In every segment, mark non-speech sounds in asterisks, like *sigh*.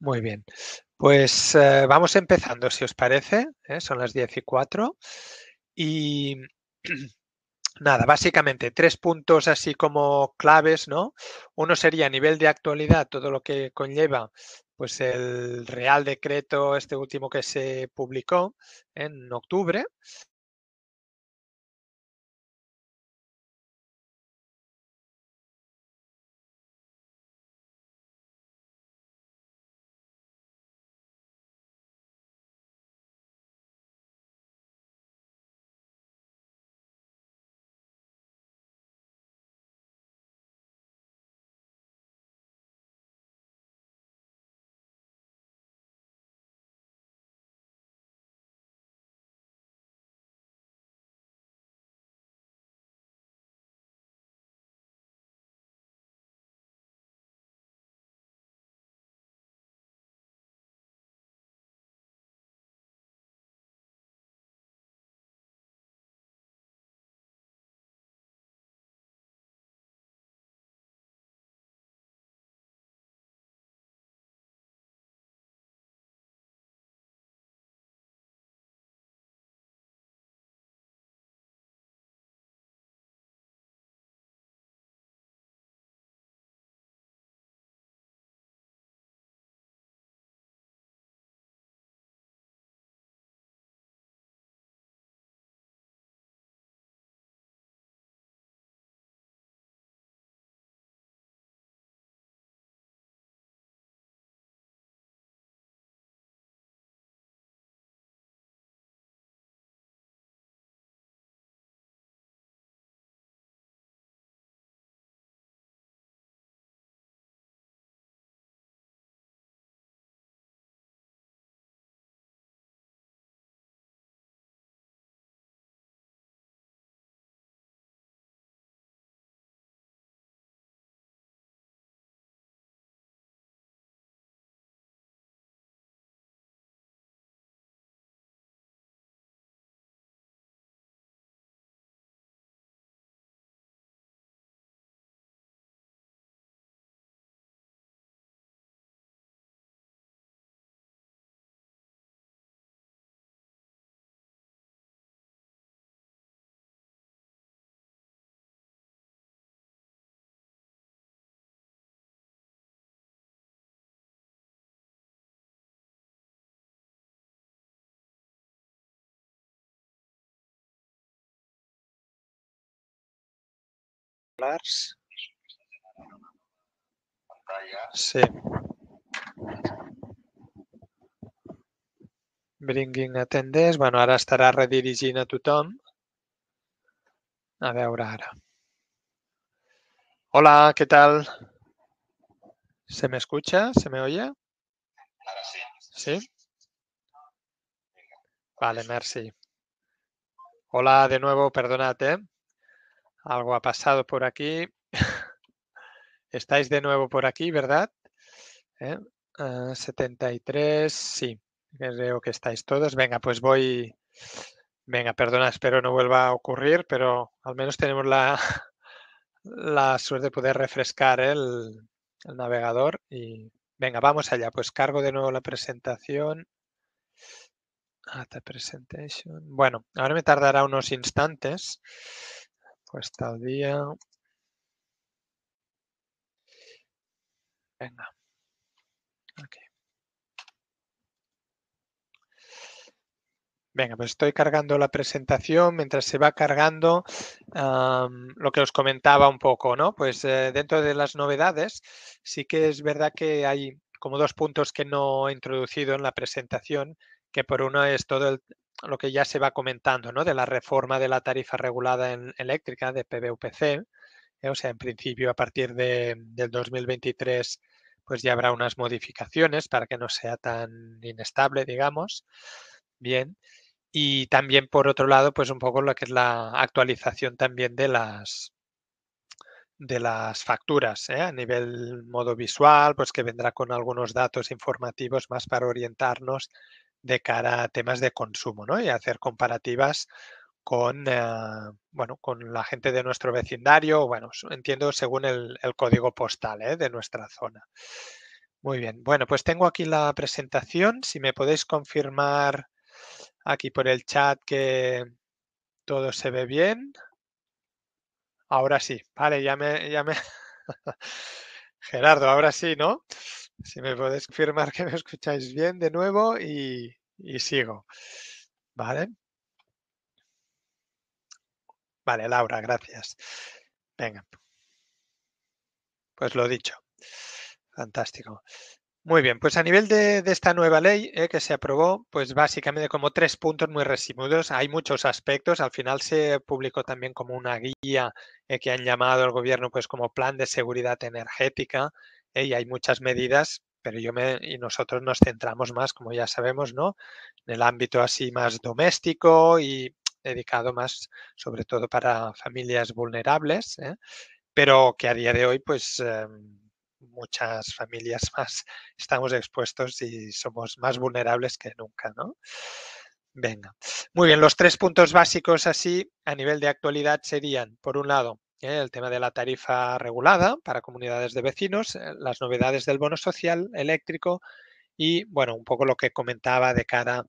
Muy bien. Pues eh, vamos empezando, si os parece. ¿eh? Son las 10 y 4. Y *clears throat* nada, básicamente tres puntos así como claves, ¿no? Uno sería a nivel de actualidad, todo lo que conlleva pues el Real Decreto, este último que se publicó en octubre, Clars. Sí. Bringing attenders. Bueno, ara estarà redirigint a tothom. A veure ara. Hola, què tal? ¿Se me escucha? ¿Se me oye? Ara sí. ¿Sí? Vale, merci. Hola de nuevo, perdonad, ¿eh? Algo ha pasado por aquí. *laughs* Estáis de nuevo por aquí, ¿verdad? 73, ¿Eh? ah, sí. Creo que estáis todos. Venga, pues voy. Venga, perdona, espero no vuelva a ocurrir, pero al menos tenemos la, *laughs* la suerte de poder refrescar el, navegador. Y venga, vamos allá. Pues cargo de nuevo la presentación. Bueno, ahora me tardará unos instantes. Cuesta día. Venga. Venga, pues estoy cargando la presentación. Mientras se va cargando, lo que os comentaba un poco, ¿no? Pues eh, dentro de las novedades, sí que es verdad que hay como dos puntos que no he introducido en la presentación, que por uno es todo el, lo que ya se va comentando, ¿no? De la reforma de la tarifa regulada en eléctrica de PBUPC. ¿eh? O sea, en principio, a partir de, del 2023, pues ya habrá unas modificaciones para que no sea tan inestable, digamos. Bien. Y también, por otro lado, pues un poco lo que es la actualización también de las de las facturas ¿eh? a nivel modo visual, pues que vendrá con algunos datos informativos más para orientarnos de cara a temas de consumo ¿no? y hacer comparativas con, eh, bueno, con la gente de nuestro vecindario, bueno, entiendo según el, código postal ¿eh? de nuestra zona. Muy bien, bueno, pues tengo aquí la presentación. Si me podéis confirmar aquí por el chat que todo se ve bien. Ahora sí, vale, ya me... Ya me... *laughs* Gerardo, ahora sí, ¿no? Si me podéis confirmar que me escucháis bien de nuevo y, sigo. ¿Vale? Vale, Laura, gracias. Venga. Pues lo dicho. Fantástico. Muy bien, pues a nivel de, esta nueva ley eh, que se aprobó, pues básicamente como tres puntos muy resumidos. Hay muchos aspectos. Al final se publicó también como una guía eh, que han llamado el gobierno pues como plan de seguridad energética, y hay muchas medidas, pero yo me, y nosotros nos centramos más, como ya sabemos, ¿no? En el ámbito así más doméstico y dedicado más sobre todo para familias vulnerables, ¿eh? pero que a día de hoy, pues eh, muchas familias *laughs* más estamos expuestos y somos más vulnerables que nunca, ¿no? Venga. Muy bien, los tres puntos básicos así a nivel de actualidad serían, por un lado, eh, el tema de la tarifa regulada para comunidades de vecinos, eh, las novedades del bono social eléctrico y, bueno, un poco lo que comentaba de cara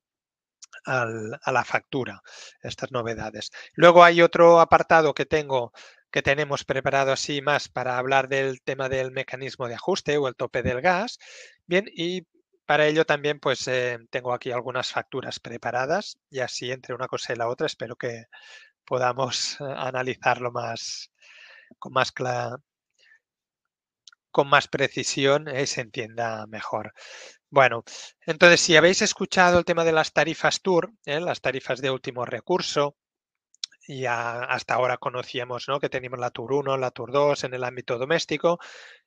a la factura, estas novedades. Luego hay otro apartado que tengo que tenemos preparado así más para hablar del tema del mecanismo de ajuste o el tope del gas. Bien, y para ello también pues eh, tengo aquí algunas facturas preparadas y así entre una cosa y la otra espero que podamos eh, analizarlo más con más con más precisión eh, y se entienda mejor. Bueno, entonces si habéis escuchado el tema de las tarifas tour eh, las tarifas de último recurso, ya hasta ahora conocíamos que teníamos la tour 1, la tour 2 en el ámbito doméstico.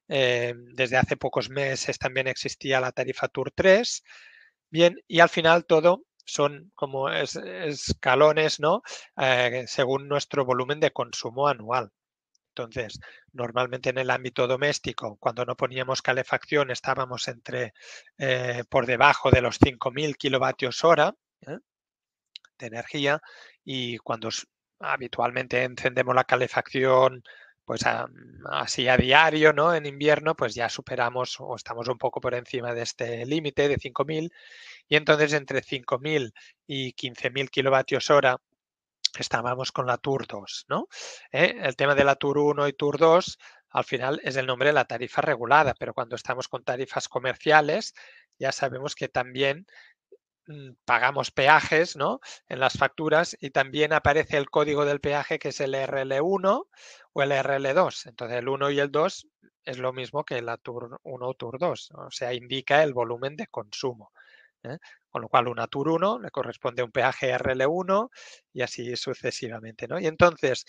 desde hace pocos meses también existía la tarifa tour 3. Bien, y al final todo son como escalones, ¿no? Eh, según nuestro volumen de consumo anual. Entonces, normalmente en el ámbito doméstico, cuando no poníamos calefacción, estábamos entre eh, por debajo de los 5.000 kilovatios hora ¿eh? de energía y cuando habitualmente encendemos la calefacción pues mm, así a diario, ¿no? En invierno, pues ya superamos o estamos un poco por encima de este límite de 5.000 y entonces entre 5.000 y 15.000 kilovatios hora estábamos con la Tour 2, ¿no? ¿Eh? El tema de la Tour 1 y Tour 2 al final es el nombre de la tarifa regulada, pero cuando estamos con tarifas comerciales ya sabemos que también Mm, pagamos peajes ¿no? en las facturas y también aparece el código del peaje que es el RL1 o el RL2. Entonces el 1 y el 2 es lo mismo que la Tour 1 o Tour 2, o sea, indica el volumen de consumo. ¿eh? Con lo cual una Tour 1 le corresponde un peaje RL1 y así sucesivamente. ¿no? Y entonces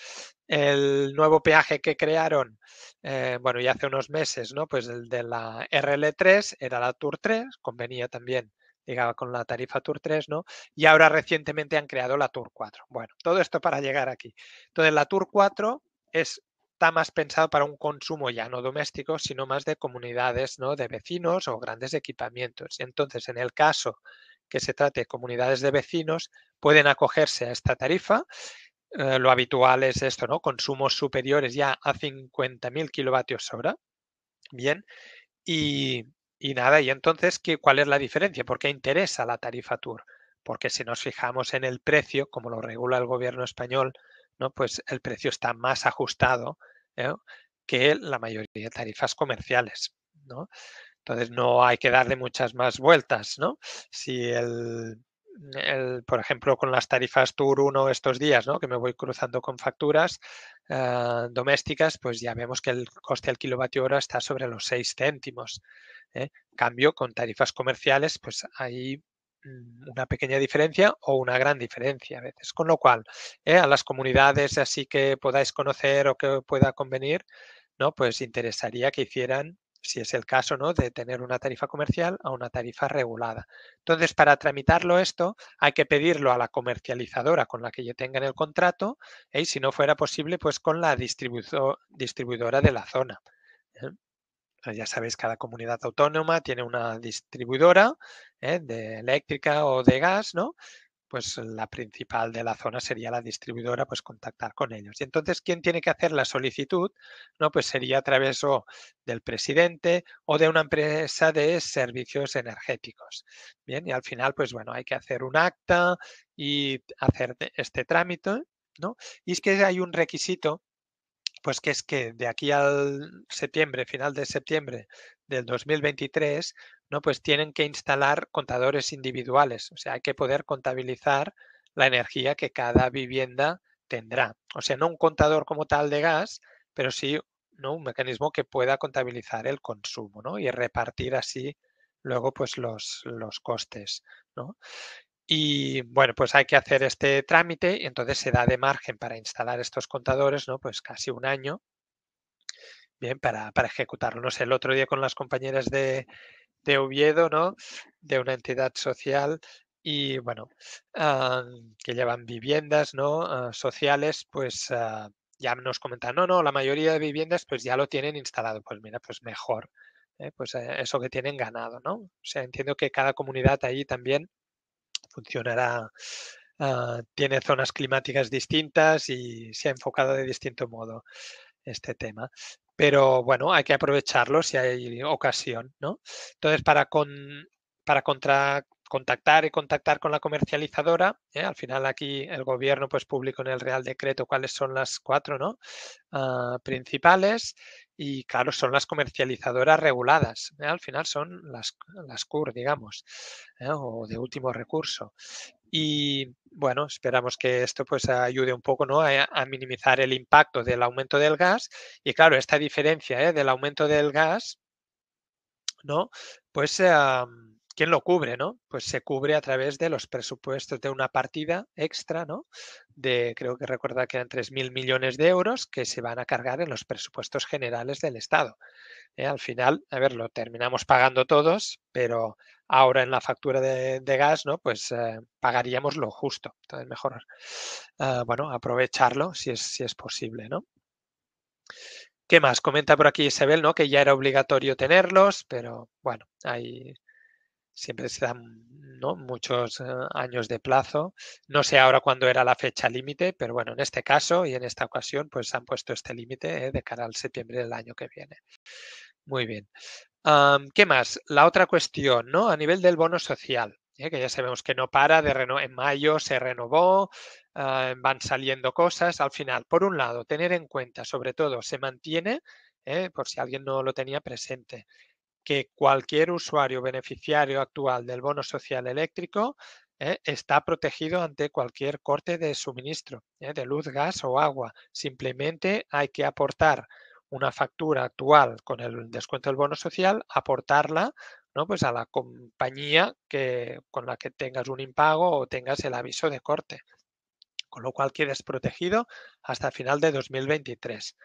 el nuevo peaje que crearon, eh, bueno, ya hace unos meses, ¿no? pues el de la RL3 era la Tour 3, convenía también llegaba con la tarifa Tour 3, ¿no? Y ahora recientemente han creado la Tour 4. Bueno, todo esto para llegar aquí. Entonces, la Tour 4 es está más pensada para un consumo ya no doméstico, sino más de comunidades, ¿no? De vecinos o grandes equipamientos. Entonces, en el caso que se trate comunidades de vecinos, pueden acogerse a esta tarifa. Eh, lo habitual es esto, ¿no? Consumos superiores ya a 50.000 kilovatios hora. Bien. Y, y nada, y entonces, ¿qué, ¿cuál es la diferencia? ¿Por qué interesa la tarifa TUR? Porque si nos fijamos en el precio, como lo regula el gobierno español, ¿no? pues el precio está más ajustado ¿eh? que la mayoría de tarifas comerciales. ¿no? Entonces no hay que darle muchas más vueltas. ¿no? Si el, por ejemplo, con las tarifas Tour 1 estos días, que me voy cruzando con facturas eh, domésticas, pues ya vemos que el coste al kilovatio hora está sobre los 6 céntimos. ¿eh? Cambio con tarifas comerciales, pues hay mm, una pequeña diferencia o una gran diferencia a veces. Con lo cual, ¿eh? a las comunidades así que podáis conocer o que pueda convenir, pues interesaría que hicieran si es el caso, ¿no? de tener una tarifa comercial a una tarifa regulada. Entonces, para tramitarlo esto, hay que pedirlo a la comercializadora con la que yo tenga en el contrato ¿eh? y, si no fuera posible, pues con la distribuidora de la zona. ¿eh? Pues, ya sabéis, cada comunidad autónoma tiene una distribuidora ¿eh? de eléctrica o de gas, ¿no? pues la principal de la zona sería la distribuidora, pues contactar con ellos. Y entonces, ¿quién tiene que hacer la solicitud? No, pues sería a través del presidente o de una empresa de servicios energéticos. Bien, y al final, pues bueno, hay que hacer un acta y hacer este trámite, ¿no? Y es que hay un requisito pues que es que de aquí al septiembre, final de septiembre del 2023, ¿no? pues tienen que instalar contadores individuales, o sea, hay que poder contabilizar la energía que cada vivienda tendrá. O sea, no un contador como tal de gas, pero sí ¿no? un mecanismo que pueda contabilizar el consumo ¿no? y repartir así luego pues los, los costes. ¿no? Y bueno, pues hay que hacer este trámite, y entonces se da de margen para instalar estos contadores, ¿no? Pues casi un año, bien, para, para ejecutarlo. No sé, el otro día con las compañeras de, de Oviedo, ¿no? De una entidad social y bueno, ah, que llevan viviendas, ¿no? Ah, sociales, pues ah, ya nos comentan, no, no, la mayoría de viviendas pues ya lo tienen instalado. Pues mira, pues mejor, ¿eh? pues eh, eso que tienen ganado, ¿no? O sea, entiendo que cada comunidad ahí también funcionará, ah, tiene zonas climáticas distintas y se ha enfocado de distinto modo este tema. Pero bueno, hay que aprovecharlo si hay ocasión, ¿no? Entonces, para, con, para contra, contactar y contactar con la comercializadora. ¿eh? Al final aquí el gobierno pues publicó en el Real Decreto cuáles son las cuatro ¿no? Ah, principales y claro, son las comercializadoras reguladas, ¿eh? al final son las, las CUR, digamos, ¿eh? o de último recurso. Y bueno, esperamos que esto pues ayude un poco ¿no? Eh, a, minimizar el impacto del aumento del gas. Y claro, esta diferencia del aumento del gas, ¿no? Pues... ¿quién lo cubre, no? Pues se cubre a través de los presupuestos de una partida extra, ¿no? De, creo que recuerda que eran 3.000 millones de euros que se van a cargar en los presupuestos generales del Estado. ¿eh? Al final, a ver, lo terminamos pagando todos, pero ahora en la factura de, gas, ¿no? Pues eh, pagaríamos lo justo. Entonces, mejor, eh, bueno, aprovecharlo si es, si es posible, ¿no? ¿Qué más? Comenta por aquí Isabel, ¿no? Que ya era obligatorio tenerlos, pero bueno, ahí siempre se dan muchos eh, años de plazo. No sé ahora cuándo era la fecha límite, pero bueno, en este caso y en esta ocasión, pues han puesto este límite eh, de cara al septiembre del año que viene. Muy bien. ¿Qué más? La otra cuestión, ¿no? A nivel del bono social, ¿eh? que ya sabemos que no para, de en mayo se renovó, ah, van saliendo cosas. Al final, por un lado, tener en cuenta, sobre todo, se mantiene, por si alguien no lo tenía presente, que cualquier usuario beneficiario actual del bono social eléctrico ¿eh? está protegido ante cualquier corte de suministro ¿eh? de luz, gas o agua. Simplemente hay que aportar una factura actual con el descuento del bono social, aportarla ¿no? pues a la compañía que, con la que tengas un impago o tengas el aviso de corte. Con lo cual quieres protegido hasta final de 2023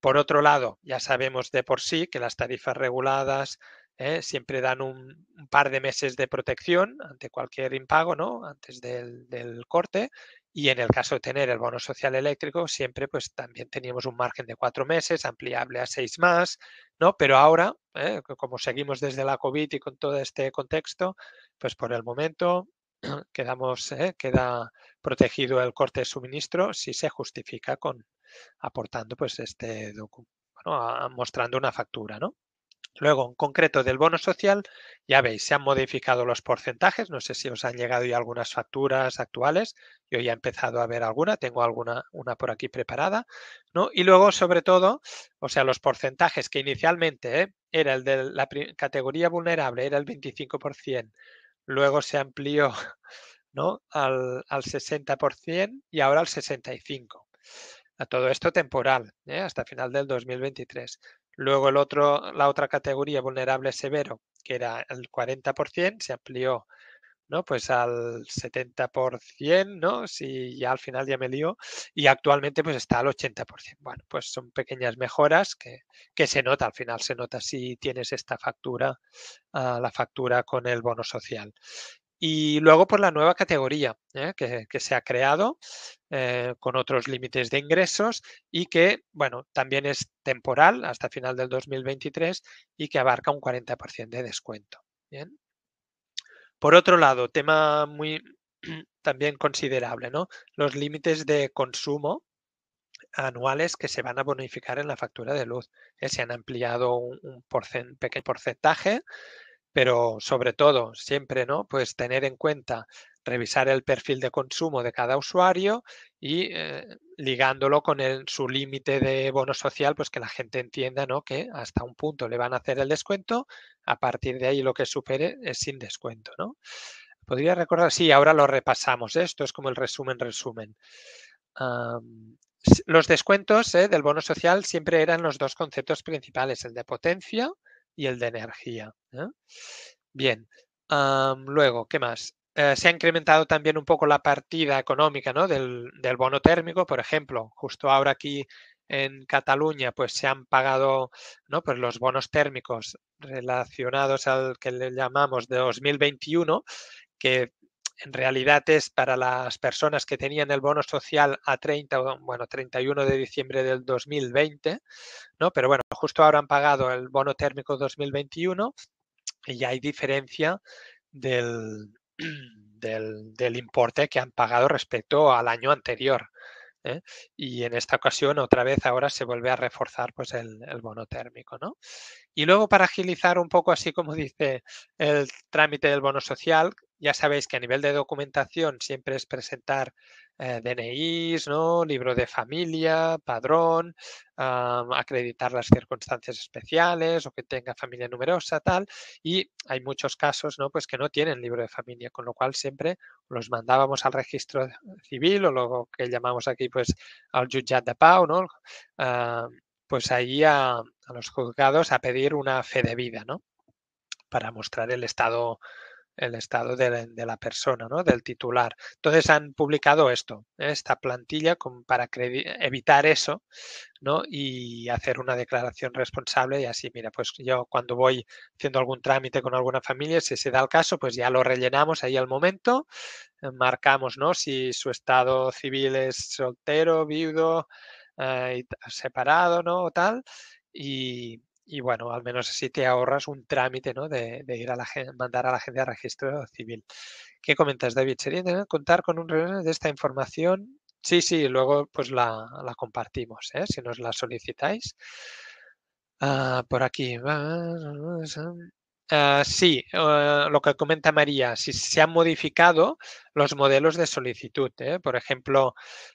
por otro lado, ya sabemos de por sí que las tarifas reguladas ¿eh? siempre dan un, par de meses de protección ante cualquier impago, ¿no? Antes del, corte. Y en el caso de tener el bono social eléctrico, siempre pues también teníamos un margen de cuatro meses, ampliable a seis más, ¿no? Pero ahora, ¿eh? como seguimos desde la COVID y con todo este contexto, pues por el momento *clears throat* quedamos, ¿eh? queda protegido el corte de suministro si se justifica con, aportando, pues, este, documento mostrando una factura, ¿no? Luego, en concreto del bono social, ya veis, se han modificado los porcentajes. No sé si os han llegado ya algunas facturas actuales. Yo ya he empezado a ver alguna, tengo alguna una por aquí preparada. ¿no? Y luego, sobre todo, o sea, los porcentajes que inicialmente ¿eh? era el de la categoría vulnerable, era el 25%, luego se amplió *laughs* ¿no? al, al 60% y ahora al 65%. A todo esto temporal, ¿eh? hasta final del 2023. Luego el otro, la otra categoría vulnerable severo, que era el 40%, se amplió ¿no? Pues al 70%, ¿no? Si ya al final ya me lío. Y actualmente pues está al 80%. Bueno, pues son pequeñas mejoras que, se nota, al final se nota si tienes esta factura, ah, la factura con el bono social. Y luego por pues, la nueva categoría ¿eh? que, se ha creado eh, con otros límites de ingresos y que, bueno, también es temporal hasta final del 2023 y que abarca un 40% de descuento. ¿bien? Por otro lado, tema muy *clears throat* también considerable, ¿no? Los límites de consumo anuales que se van a bonificar en la factura de luz. Eh, se han ampliado un, pequeño porcentaje pero sobre todo, siempre, ¿no? Pues tener en cuenta revisar el perfil de consumo de cada usuario y eh, ligándolo con el, su límite de bono social, pues que la gente entienda ¿no? que hasta un punto le van a hacer el descuento, a partir de ahí lo que supere es sin descuento. ¿no? Podría recordar, sí, ahora lo repasamos, ¿eh? esto es como el resumen, resumen. los descuentos ¿eh? del bono social siempre eran los dos conceptos principales, el de potencia y el de energía. Bien, luego, ¿qué más? Eh, se ha incrementado también un poco la partida económica ¿no? del, bono térmico, por ejemplo, justo ahora aquí en Cataluña, pues se han pagado ¿no? pues los bonos térmicos relacionados al que le llamamos de 2021, que en realidad es para las personas que tenían el bono social a 30, bueno, 31 de diciembre del 2020, ¿no? Pero bueno, justo ahora han pagado el bono térmico 2021 y hay diferencia *clears throat* del, del, importe que han pagado respecto al año anterior. ¿eh? Y en esta ocasión, otra vez, ahora se vuelve a reforzar pues, el, el bono térmico. ¿no? Y luego, para agilizar un poco, así como dice el trámite del bono social, ya sabéis que a nivel de documentación siempre es presentar eh, DNIs, ¿no? libro de familia, padrón, acreditar las circunstancias especiales o que tenga familia numerosa, tal. Y hay muchos casos Pues que no tienen libro de familia, con lo cual siempre los mandábamos al registro civil o lo que llamamos aquí pues al jutjat de ¿no? Ah, pues ahí a, los juzgados a pedir una fe de vida, ¿no? Para mostrar el estado el estado de la, persona, ¿no? del titular. Entonces han publicado esto, ¿eh? esta plantilla para evitar eso ¿no? y hacer una declaración responsable y así, mira, pues yo cuando voy haciendo algún trámite con alguna familia, si se da el caso, pues ya lo rellenamos ahí al momento, eh, marcamos ¿no? si su estado civil es soltero, viudo, eh, separado ¿no? o tal. Y, y bueno, al menos así te ahorras un trámite ¿no? de, ir a la mandar a la agencia de registro civil. ¿Qué comentas, David? ¿Sería contar con un reunión de esta información? Sí, sí, luego pues la, compartimos, ¿eh? si nos la solicitáis. Ah, por aquí. Ah, sí, lo que comenta María, si se han modificado los modelos de solicitud. ¿eh? Por ejemplo,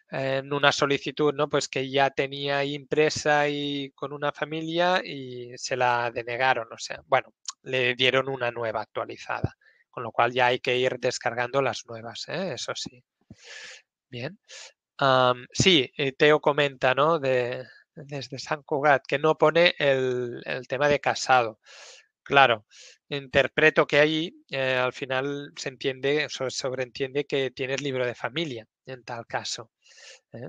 en una solicitud ¿no? pues que ya tenía impresa y con una familia y se la denegaron. O sea, bueno, le dieron una nueva actualizada, con lo cual ya hay que ir descargando las nuevas, ¿eh? eso sí. Bien. sí, eh, Teo comenta, ¿no? De, desde San Cugat, que no pone el tema de casado. Claro, interpreto que ahí eh, al final se entiende, se sobreentiende que tienes libro de familia en tal caso. ¿eh?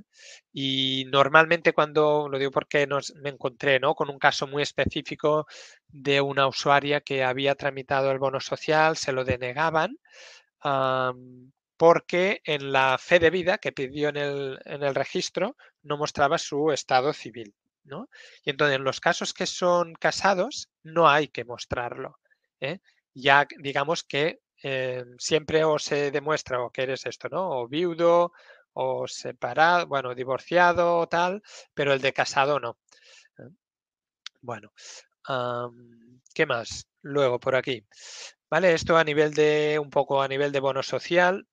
Y normalmente cuando, lo digo porque me encontré con un caso muy específico de una usuaria que había tramitado el bono social, se lo denegaban. porque en la fe de vida que pidió en el, en el registro no mostraba su estado civil. Y entonces, en los casos que son casados, no hay que mostrarlo. ¿eh? Ya digamos que eh, siempre o se demuestra que eres esto, ¿no? O viudo, o separado, bueno, divorciado o tal, pero el de casado no. ¿eh? Bueno, ¿qué más? Luego por aquí. Vale, esto a nivel de, un poco a nivel de bono social.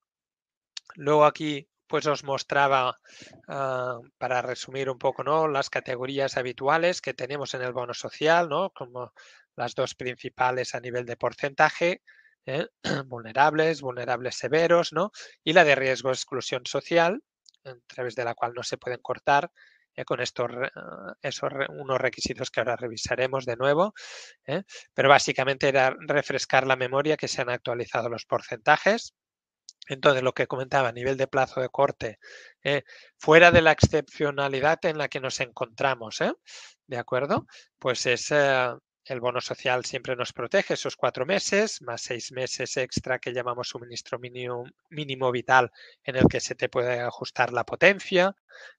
Luego aquí pues os mostraba, ah, para resumir un poco, ¿no? las categorías habituales que tenemos en el bono social, como las dos principales a nivel de porcentaje, ¿eh? *clears throat* vulnerables, vulnerables severos, ¿no? y la de riesgo de exclusión social, a través de la cual no se pueden cortar ¿eh? con estos ah, esos, unos requisitos que ahora revisaremos de nuevo. ¿eh? Pero básicamente era refrescar la memoria que se han actualizado los porcentajes entonces, lo que comentaba a nivel de plazo de corte, eh, fuera de la excepcionalidad en la que nos encontramos, ¿eh? ¿de acuerdo? Pues es, eh, el bono social siempre nos protege esos cuatro meses, más seis meses extra que llamamos suministro mínimo, mínimo vital en el que se te puede ajustar la potencia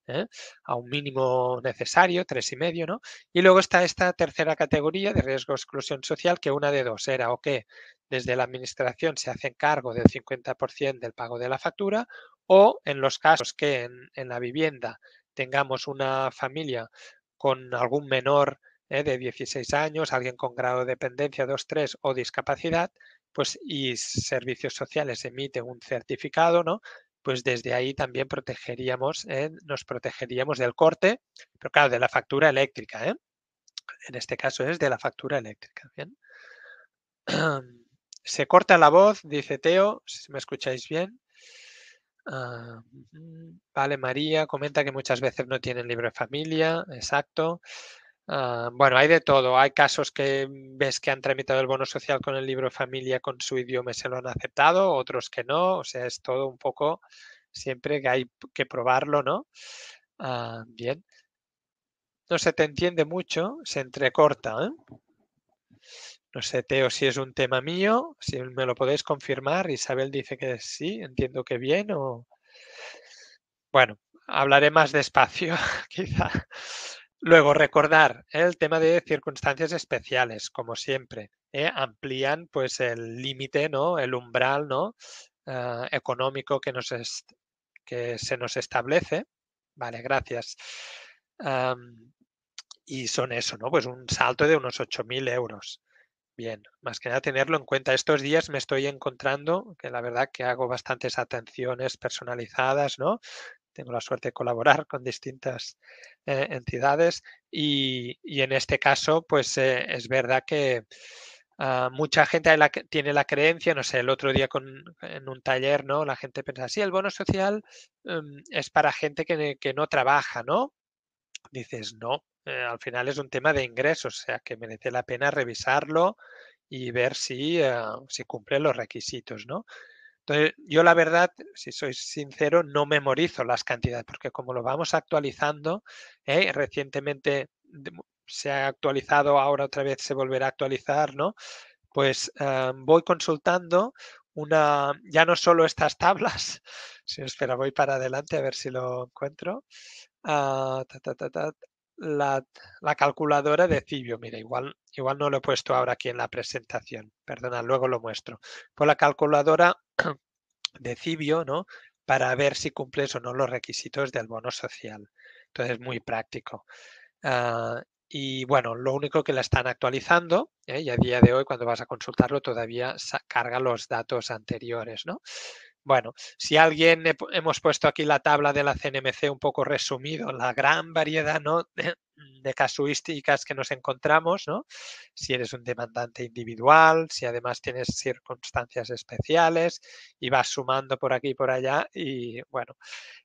¿eh? a un mínimo necesario, tres y medio, ¿no? Y luego está esta tercera categoría de riesgo de exclusión social, que una de dos era o que desde la administración se hacen cargo del 50% del pago de la factura o en los casos que en, en la vivienda tengamos una familia con algún menor eh, de 16 años, alguien con grado de dependencia 2, 3 o discapacidad, pues y servicios sociales emite un certificado, ¿no? Pues desde ahí también protegeríamos, eh, nos protegeríamos del corte, pero claro, de la factura eléctrica, ¿eh? En este caso es de la factura eléctrica, ¿bien? *clears throat* Se corta la voz, dice Teo, si me escucháis bien. Ah, vale, María comenta que muchas veces no tienen libre familia, exacto. Ah, bueno, hay de todo. Hay casos que ves que han tramitado el bono social con el libro familia, con su idioma y se lo han aceptado, otros que no. O sea, es todo un poco siempre que hay que probarlo, ¿no? Ah, bien. No se te entiende mucho, se entrecorta. ¿eh? No sé, Teo, si es un tema mío, si me lo podéis confirmar. Isabel dice que sí, entiendo que bien. O... Bueno, hablaré más despacio, *laughs* quizá. Luego, recordar ¿eh? el tema de circunstancias especiales, como siempre. ¿eh? Amplían pues el límite, ¿no? El umbral, ¿no? Ah, económico que, nos que se nos establece. Vale, gracias. y son eso, ¿no? Pues un salto de unos 8.000 euros. Bien, más que nada tenerlo en cuenta. Estos días me estoy encontrando que la verdad que hago bastantes atenciones personalizadas, ¿no? Tengo la suerte de colaborar con distintas eh, entidades y, en este caso, pues eh, es verdad que ah, mucha gente tiene la creencia, no sé, el otro día en un taller, ¿no? La gente piensa, sí, el bono social em, es para gente que, no trabaja, ¿no? Dices, no, eh, al final es un tema de ingresos, o sea que merece la pena revisarlo y ver si, ah, si cumple los requisitos, ¿no? yo la verdad, si soy sincero, no memorizo las cantidades, porque como lo vamos actualizando, ¿eh? recientemente se ha actualizado, ahora otra vez se volverá a actualizar, ¿no? Pues ah, voy consultando una, ya no solo estas tablas, *laughs* si espera, voy para adelante a ver si lo encuentro. Ah, ta, ta, ta, la, calculadora de Cibio. Mira, igual, igual no lo he puesto ahora aquí en la presentación. Perdona, luego lo muestro. Pues la calculadora *clears throat* de Cibio, ¿no? Para ver si cumples o no los requisitos del bono social. Entonces, muy práctico. Ah, y bueno, lo único que la están actualizando, ¿eh? y a día de hoy, cuando vas a consultarlo, todavía carga los datos anteriores, ¿no? Bueno, si alguien hemos puesto aquí la tabla de la CNMC un poco resumido, la gran variedad de, casuísticas que nos encontramos, ¿no? Si eres un demandante individual, si además tienes circunstancias especiales y vas sumando por aquí y por allá y bueno,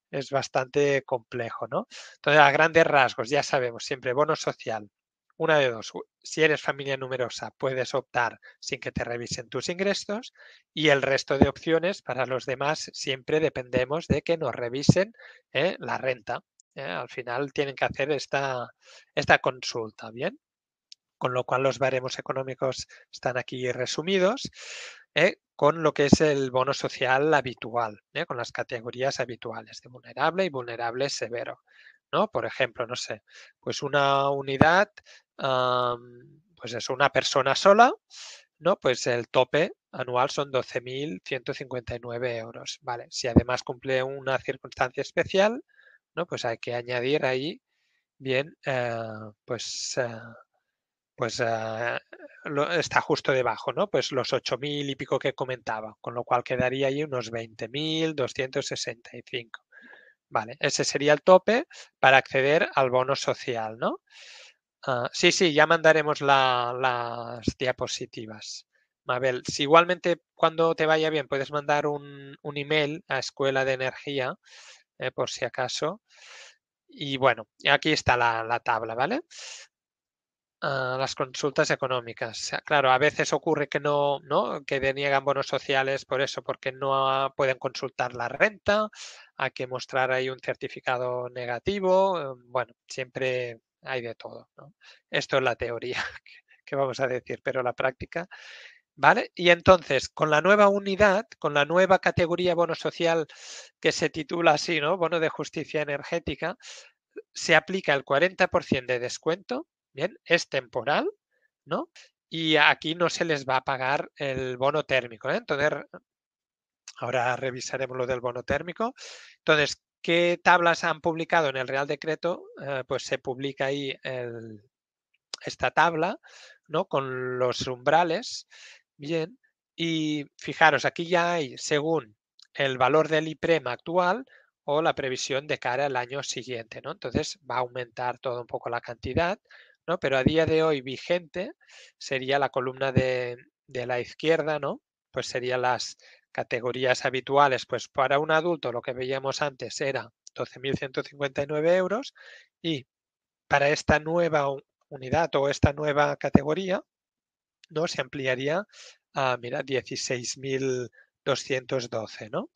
es bastante complejo, ¿no? Entonces, a grandes rasgos, ya sabemos, siempre bono social, una de dos, si eres familia numerosa, puedes optar sin que te revisen tus ingresos y el resto de opciones para los demás siempre dependemos de que nos revisen eh, la renta. Eh, al final tienen que hacer esta, esta consulta, ¿bien? Con lo cual los baremos económicos están aquí resumidos. Eh, con lo que es el bono social habitual, con las categorías habituales de vulnerable y vulnerable severo. ¿no? Por ejemplo, no sé, pues una unidad, pues es una persona sola, ¿no? Pues el tope anual son 12.159 euros, ¿vale? Si además cumple una circunstancia especial, ¿no? Pues hay que añadir ahí, bien, eh, pues... Eh, pues eh, está justo debajo, ¿no? Pues los 8.000 y pico que comentaba, con lo cual quedaría ahí unos 20.265. Vale, ese sería el tope para acceder al bono social, ¿no? Ah, sí, sí, ya mandaremos las diapositivas. Mabel, si igualmente cuando te vaya bien puedes mandar un, email a Escuela de Energía, eh, por si acaso. Y bueno, aquí está la, tabla, ¿vale? Ah, las consultas económicas. Claro, a veces ocurre que no, ¿no? Que deniegan bonos sociales por eso, porque no ah, pueden consultar la renta, a que mostrar ahí un certificado negativo. Em, bueno, siempre hay de todo. ¿no? Esto es la teoría *laughs* que vamos a decir, pero la práctica. ¿Vale? Y entonces, con la nueva unidad, con la nueva categoría bono social que se titula así, ¿no? Bono de justicia energética, se aplica el 40% de descuento, ¿bien? Es temporal, ¿no? Y aquí no se les va a pagar el bono térmico, ¿eh? Entonces, Ahora revisaremos lo del bono térmico. Entonces, ¿qué tablas han publicado en el Real Decreto? Eh, pues se publica ahí esta tabla, ¿no? Con los umbrales. Bien. Y fijaros, aquí ya hay, según el valor del IPREM actual o la previsión de cara al año siguiente, ¿no? Entonces va a aumentar todo un poco la cantidad, ¿no? Pero a día de hoy vigente sería la columna de, la izquierda, ¿no? Pues serían las Categorías habituales, pues para un adulto lo que veíamos antes era 12.159 euros y para esta nueva unidad o esta nueva categoría, ¿no? Se ampliaría a, mira, 16.212, ¿no?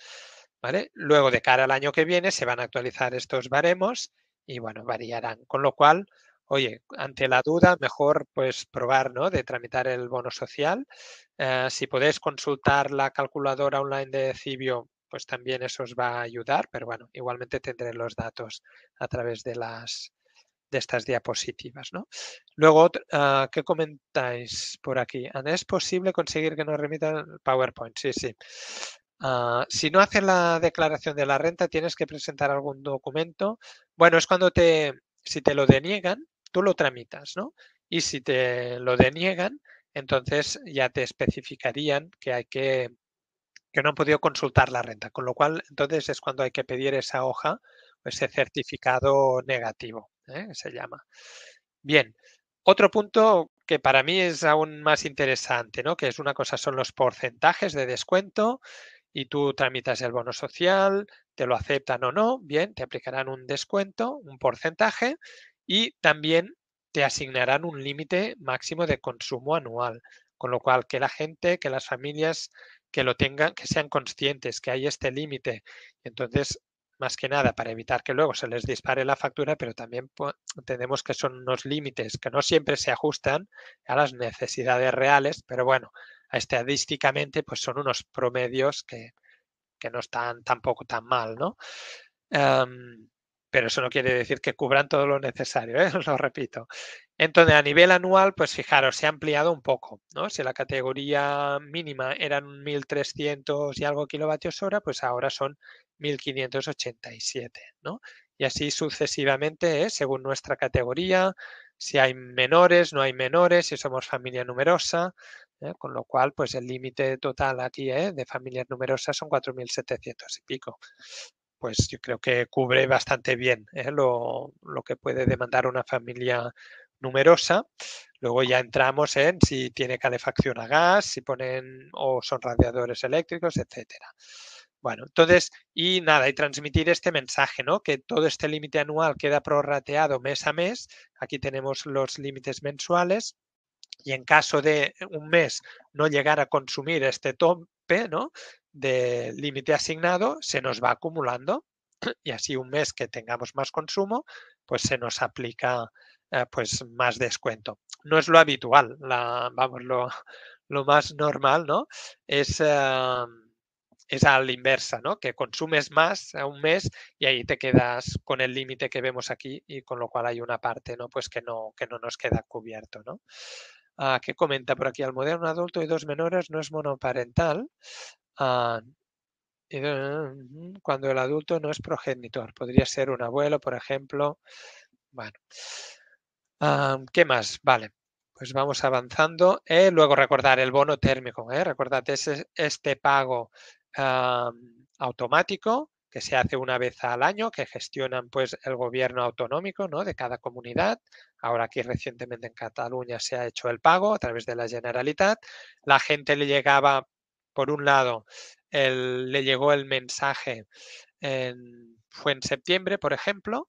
¿Vale? Luego, de cara al año que viene, se van a actualizar estos baremos y, bueno, variarán. Con lo cual, oye, ante la duda, mejor pues probar ¿no? de tramitar el bono social. Eh, si podéis consultar la calculadora online de Cibio, pues también eso os va a ayudar, pero bueno, igualmente tendré los datos a través de las de estas diapositivas. ¿no? Luego, ah, ¿qué comentáis por aquí? Ah, ¿Es posible conseguir que nos remitan el PowerPoint? Sí, sí. Ah, si no haces la declaración de la renta, tienes que presentar algún documento. Bueno, es cuando te, si te lo deniegan, tú lo tramitas, ¿no? Y si te lo deniegan, entonces ya te especificarían que hay que que no han podido consultar la renta, con lo cual entonces es cuando hay que pedir esa hoja, ese certificado negativo, ¿eh? se llama. Bien, otro punto que para mí es aún más interesante, ¿no? que es una cosa son los porcentajes de descuento y tú tramitas el bono social, te lo aceptan o no, bien, te aplicarán un descuento, un porcentaje y también te asignarán un límite máximo de consumo anual, con lo cual que la gente, que las familias que lo tengan, que sean conscientes que hay este límite. Entonces, más que nada para evitar que luego se les dispare la factura, pero también entendemos que son unos límites que no siempre se ajustan a las necesidades reales, pero bueno, estadísticamente pues son unos promedios que, que no están tampoco tan mal, ¿no? Em, pero eso no quiere decir que cubran todo lo necesario, ¿eh? *laughs* lo repito. Entonces, a nivel anual, pues fijaros, se ha ampliado un poco, ¿no? Si la categoría mínima eran 1.300 y algo kilovatios hora, pues ahora son 1.587, ¿no? Y así sucesivamente, ¿eh? según nuestra categoría, si hay menores, no hay menores, si somos familia numerosa, ¿eh? con lo cual, pues el límite total aquí ¿eh? de familias numerosas son 4.700 y pico pues yo creo que cubre bastante bien ¿eh? lo, lo, que puede demandar una familia numerosa. Luego ya entramos en si tiene calefacción a gas, si ponen o son radiadores eléctricos, etcétera. Bueno, entonces, y nada, y transmitir este mensaje, ¿no? Que todo este límite anual queda prorrateado mes a mes. Aquí tenemos los límites mensuales. Y en caso de un mes no llegar a consumir este tope, ¿no? de límite asignado se nos va acumulando *clears throat* y así un mes que tengamos más consumo, pues se nos aplica eh, pues más descuento. No es lo habitual, la, vamos, lo, *laughs* más normal, ¿no? Es, eh, es a la inversa, ¿no? Que consumes más a un mes y ahí te quedas con el límite que vemos aquí y con lo cual hay una parte, ¿no? Pues que no, que no nos queda cubierto, ¿no? Ah, ¿Qué que comenta por aquí, al modelo un adulto y dos menores no es monoparental ah, mm, mm, cuando el adulto no es progenitor. Podría ser un abuelo, por ejemplo. Bueno, ah, ¿qué más? Vale, pues vamos avanzando. Eh, luego recordar el bono térmico. Eh, recordad este pago automático que se hace una vez al año, que gestionan pues el gobierno autonómico ¿no? de cada comunidad. Ahora aquí recientemente en Cataluña se ha hecho el pago a través de la Generalitat. La gente le llegaba, por un lado, le llegó el mensaje, fue en septiembre, por ejemplo,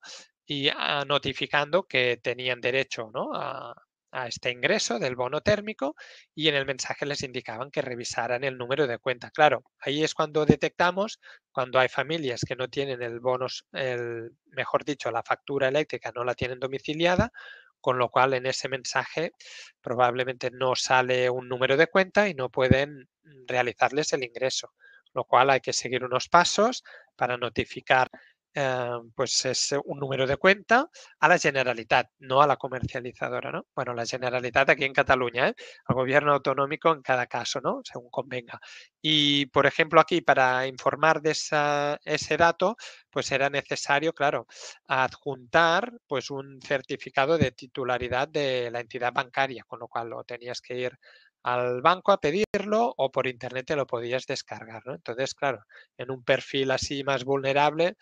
y ah, notificando que tenían derecho ¿no? a, a este ingreso del bono térmico y en el mensaje les indicaban que revisaran el número de cuenta. Claro, ahí es cuando detectamos cuando hay familias que no tienen el bono, el, mejor dicho, la factura eléctrica no la tienen domiciliada, con lo cual en ese mensaje probablemente no sale un número de cuenta y no pueden realizarles el ingreso, lo cual hay que seguir unos pasos para notificar eh, pues es un número de cuenta a la Generalitat, no a la comercializadora, ¿no? Bueno, la Generalitat aquí en Cataluña, ¿eh? al gobierno autonómico en cada caso, ¿no? Según convenga. Y, por ejemplo, aquí para informar de ese dato, pues era necesario, claro, adjuntar pues un certificado de titularidad de la entidad bancaria, con lo cual lo tenías que ir al banco a pedirlo o por internet te lo podías descargar, Entonces, claro, en un perfil así más vulnerable,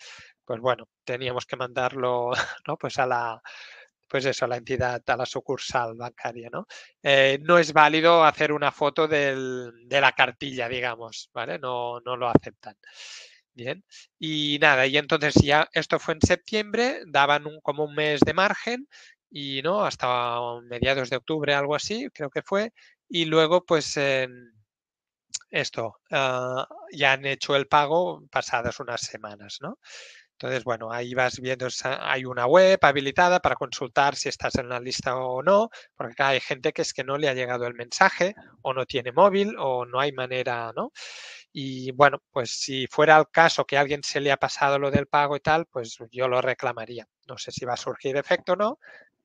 pues bueno, teníamos que mandarlo *laughs* ¿no? pues a la pues eso, a la entidad, a la sucursal bancaria, ¿no? Eh, no es válido hacer una foto del, de la cartilla, digamos, ¿vale? No, no lo aceptan. Bien, y nada, y entonces ya esto fue en septiembre, daban como un mes de margen y no hasta mediados de octubre, algo así, creo que fue, y luego pues esto, ah, ya han hecho el pago pasadas unas semanas, ¿no? Entonces, bueno, ahí vas viendo, hay una web habilitada para consultar si estás en la lista o no, porque acá hay gente que es que no le ha llegado el mensaje o no tiene móvil o no hay manera, ¿no? Y bueno, pues si fuera el caso que a alguien se le ha pasado lo del pago y tal, pues yo lo reclamaría. No sé si va a surgir efecto o no,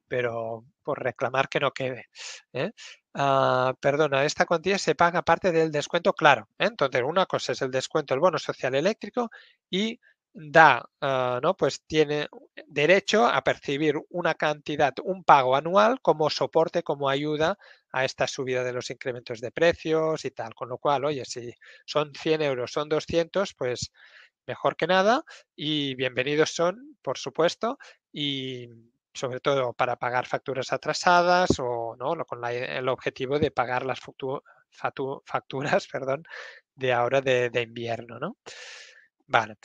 pero por reclamar que no quede. ¿eh? Ah, perdona, esta cuantía se paga aparte del descuento, claro. ¿eh? Entonces, una cosa es el descuento, el bono social eléctrico y da, ah, ¿no? Pues tiene derecho a percibir una cantidad, un pago anual como soporte, como ayuda a esta subida de los incrementos de precios y tal. Con lo cual, oye, si son 100 euros, son 200, pues mejor que nada y bienvenidos son, por supuesto, y sobre todo para pagar facturas atrasadas o no con el objetivo de pagar las facturas *laughs* perdón, de ahora de, de invierno. ¿no? Vale,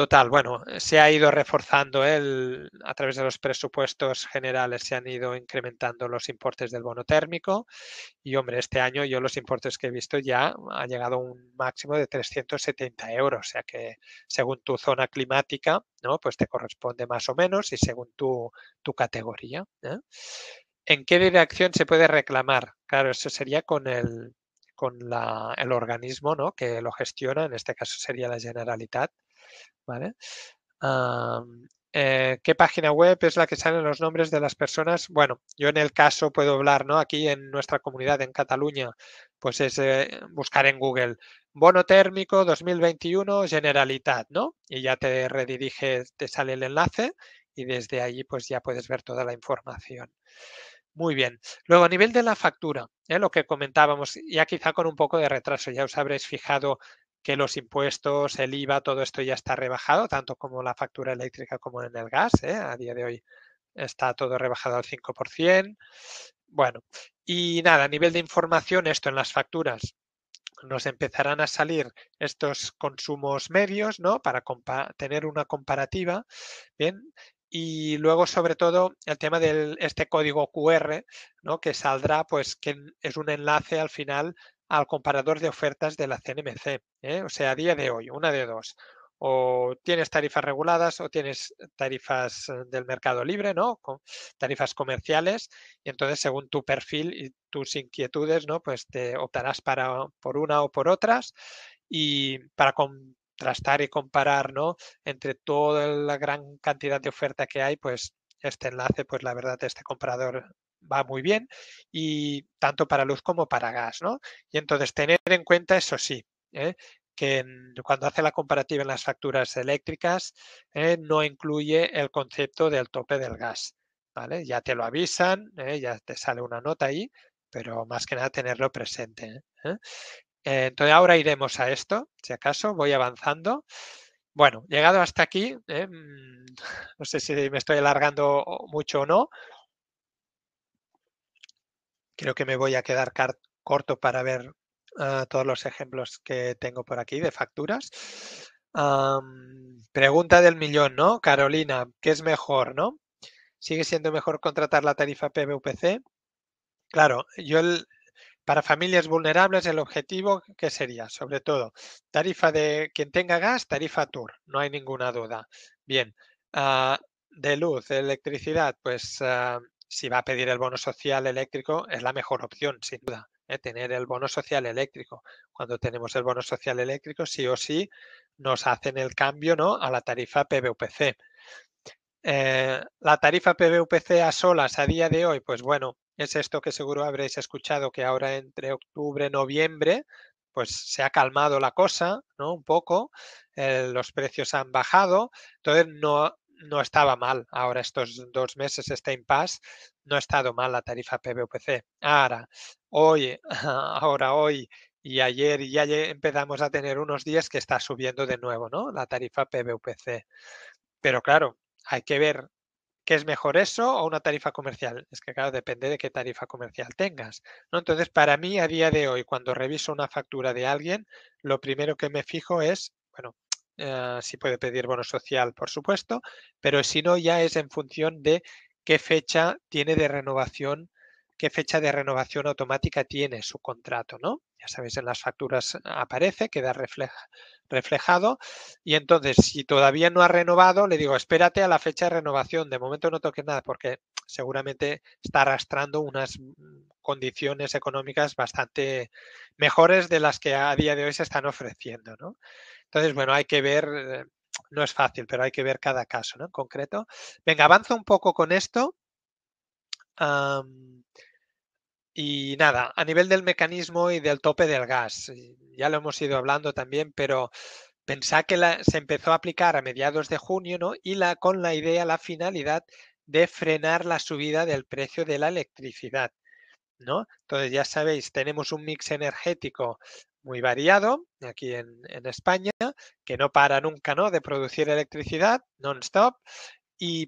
Total, bueno, se ha ido reforzando el, a través de los presupuestos generales, se han ido incrementando los importes del bono térmico y, hombre, este año yo los importes que he visto ya han llegado a un máximo de 370 euros, o sea que según tu zona climática, ¿no? Pues te corresponde más o menos y según tu, categoría. ¿eh? ¿En qué dirección se puede reclamar? Claro, eso sería con el, con el organismo ¿no? que lo gestiona, en este caso sería la Generalitat, eh, ¿Qué página web es la que salen los nombres de las personas? Bueno, yo en el caso puedo hablar, ¿no? Aquí en nuestra comunidad en Cataluña, pues es eh, buscar en Google bono térmico 2021 Generalitat, ¿no? Y ya te redirige, te sale el enlace y desde allí pues ya puedes ver toda la información. Muy bien. Luego, a nivel de la factura, ¿eh? lo que comentábamos, ya quizá con un poco de retraso, ya os habréis fijado que los impuestos, el IVA, todo esto ya está rebajado, tanto como la factura eléctrica como en el gas. ¿eh? A día de hoy está todo rebajado al 5%. Bueno, y nada, a nivel de información, esto en las facturas nos empezarán a salir estos consumos medios, ¿no? Para tener una comparativa, ¿bien? Y luego, sobre todo, el tema de este código QR, ¿no? Que saldrá, pues, que es un enlace al final al comparador de ofertas de la CNMC. ¿eh? O sea, a día de hoy, una de dos. O tienes tarifas reguladas o tienes tarifas eh, del mercado libre, ¿no? Con tarifas comerciales. Y entonces, según tu perfil y tus inquietudes, ¿no? Pues te optarás para, por una o por otras. Y para contrastar y comparar, ¿no? Entre toda la gran cantidad de oferta que hay, pues este enlace, pues la verdad, este comparador va muy bien y tanto para luz como para gas, ¿no? Y entonces tener en cuenta eso sí, ¿eh? que cuando hace la comparativa en las facturas eléctricas ¿eh? no incluye el concepto del tope del gas, ¿vale? Ya te lo avisan, ¿eh? ya te sale una nota ahí, pero más que nada tenerlo presente. entonces ahora iremos a esto, si acaso voy avanzando. Bueno, llegado hasta aquí, mm, *laughs* no sé si me estoy alargando mucho o no, Creo que me voy a quedar corto para ver ah, todos los ejemplos que tengo por aquí de facturas. pregunta del millón, ¿no? Carolina, ¿qué es mejor, no? ¿Sigue siendo mejor contratar la tarifa PVPC? Claro, yo para familias vulnerables el objetivo que sería, sobre todo, tarifa de quien tenga gas, tarifa tour, no hay ninguna duda. Bien, ah, de luz, de electricidad, pues ah, si va a pedir el bono social eléctrico, es la mejor opción, sin duda, ¿eh? tener el bono social eléctrico. Cuando tenemos el bono social eléctrico, sí o sí nos hacen el cambio ¿no? a la tarifa PBUPC. Eh, la tarifa PBUPC a solas a día de hoy, pues bueno, es esto que seguro habréis escuchado que ahora entre octubre y noviembre, pues se ha calmado la cosa, ¿no? Un poco, eh, los precios han bajado, entonces no, no estaba mal. Ahora estos dos meses, este impasse, no ha estado mal la tarifa PVPC. Ahora, hoy, *laughs* ahora hoy y ayer ayer empezamos a tener unos días que está subiendo de nuevo, ¿no? La tarifa PVPC. Pero claro, hay que ver qué es mejor eso o una tarifa comercial. Es que claro, depende de qué tarifa comercial tengas, ¿no? Entonces, para mí a día de hoy, cuando reviso una factura de alguien, lo primero que me fijo es, bueno, eh, si puede pedir bono social, por supuesto, pero si no, ya es en función de qué fecha tiene de renovación, qué fecha de renovación automática tiene su contrato, ¿no? Ya sabéis, en las facturas aparece, queda reflejado. Y entonces, si todavía no ha renovado, le digo, espérate a la fecha de renovación. De momento no toques nada porque seguramente está arrastrando unas mm, condiciones económicas bastante mejores de las que a día de hoy se están ofreciendo, ¿no? Entonces, bueno, hay que ver, eh, no es fácil, pero hay que ver cada caso ¿no? en concreto. Venga, avanza un poco con esto. y nada, a nivel del mecanismo y del tope del gas, ya lo hemos ido hablando también, pero pensá que se empezó a aplicar a mediados de junio ¿no? y la, con la idea, la finalidad de frenar la subida del precio de la electricidad. ¿no? Entonces, ya sabéis, tenemos un mix energético muy variado aquí en, España, que no para nunca ¿no? de producir electricidad non-stop,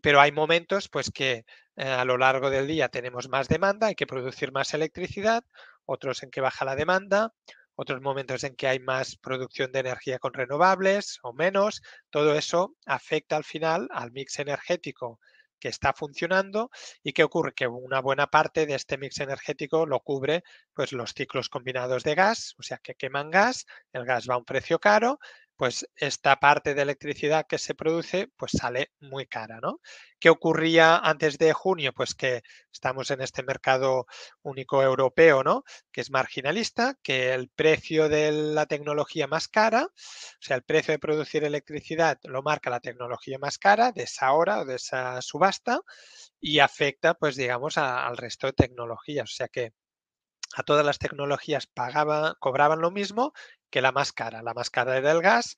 pero hay momentos pues, que eh, a lo largo del día tenemos más demanda, hay que producir más electricidad, otros en que baja la demanda, otros momentos en que hay más producción de energía con renovables o menos. Todo eso afecta al final al mix energético que está funcionando y que ocurre que una buena parte de este mix energético lo cubre pues los ciclos combinados de gas, o sea que queman gas, el gas va a un precio caro, pues esta parte de electricidad que se produce pues sale muy cara, ¿no? ¿Qué ocurría antes de junio? Pues que estamos en este mercado único europeo, ¿no? Que es marginalista, que el precio de la tecnología más cara, o sea, el precio de producir electricidad lo marca la tecnología más cara de esa hora o de esa subasta y afecta, pues digamos, al resto de tecnologías. O sea que a todas las tecnologías cobraban lo mismo que la más cara. La más cara era gas,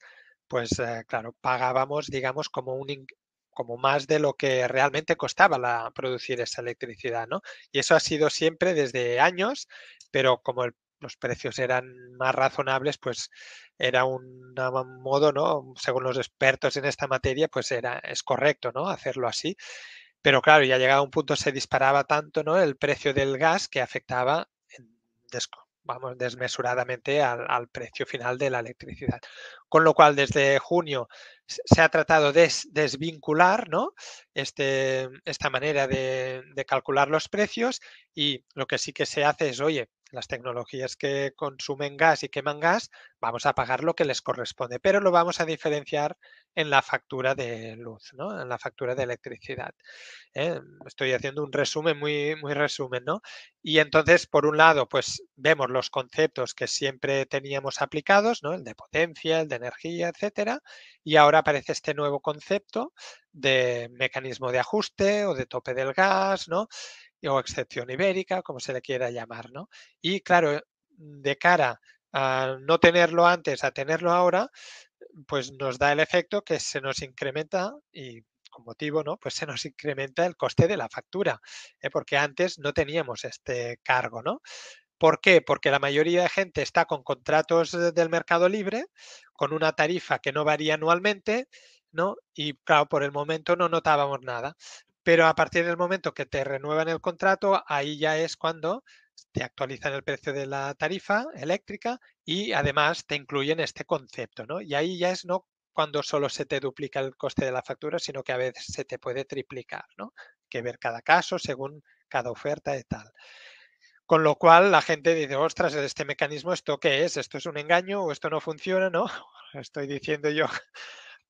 pues eh, claro, pagábamos, digamos, como un como más de lo que realmente costaba la, producir esa electricidad, ¿no? Y eso ha sido siempre desde años, pero como los precios eran más razonables, pues era un modo, ¿no? Según los expertos en esta materia, pues era, es correcto, ¿no? Hacerlo así. Pero claro, ya llegaba un punto se disparaba tanto, ¿no? El precio del gas que afectaba vamos, desmesuradamente al, precio final de la electricidad. Con lo cual, desde junio se ha tratado de desvincular ¿no? este, esta manera de, de calcular los precios y lo que sí que se hace es, oye, las tecnologías que consumen gas y queman gas, vamos a pagar lo que les corresponde, pero lo vamos a diferenciar en la factura de luz, ¿no? en la factura de electricidad. ¿eh? Estoy haciendo un resumen, muy, muy resumen, ¿no? Y entonces, por un lado, pues vemos los conceptos que siempre teníamos aplicados, ¿no? El de potencia, el de energía, etcétera, y ahora aparece este nuevo concepto de mecanismo de ajuste o de tope del gas, ¿no? o excepción ibérica, como se le quiera llamar, ¿no? Y claro, de cara a no tenerlo antes, a tenerlo ahora, pues nos da el efecto que se nos incrementa y con motivo, ¿no? Pues se nos incrementa el coste de la factura, ¿eh? porque antes no teníamos este cargo, ¿no? ¿Por qué? Porque la mayoría de gente está con contratos del mercado libre, con una tarifa que no varía anualmente, ¿no? Y claro, por el momento no notábamos nada. Pero a partir del momento que te renuevan el contrato, ahí ya es cuando te actualizan el precio de la tarifa eléctrica y además te incluyen este concepto, ¿no? Y ahí ya es no cuando solo se te duplica el coste de la factura, sino que a veces se te puede triplicar, ¿no? Hay que ver cada caso según cada oferta y tal. Con lo cual la gente dice, ostras, este mecanismo, ¿esto qué es? ¿Esto es un engaño o esto no funciona? ¿No? *laughs* Estoy diciendo yo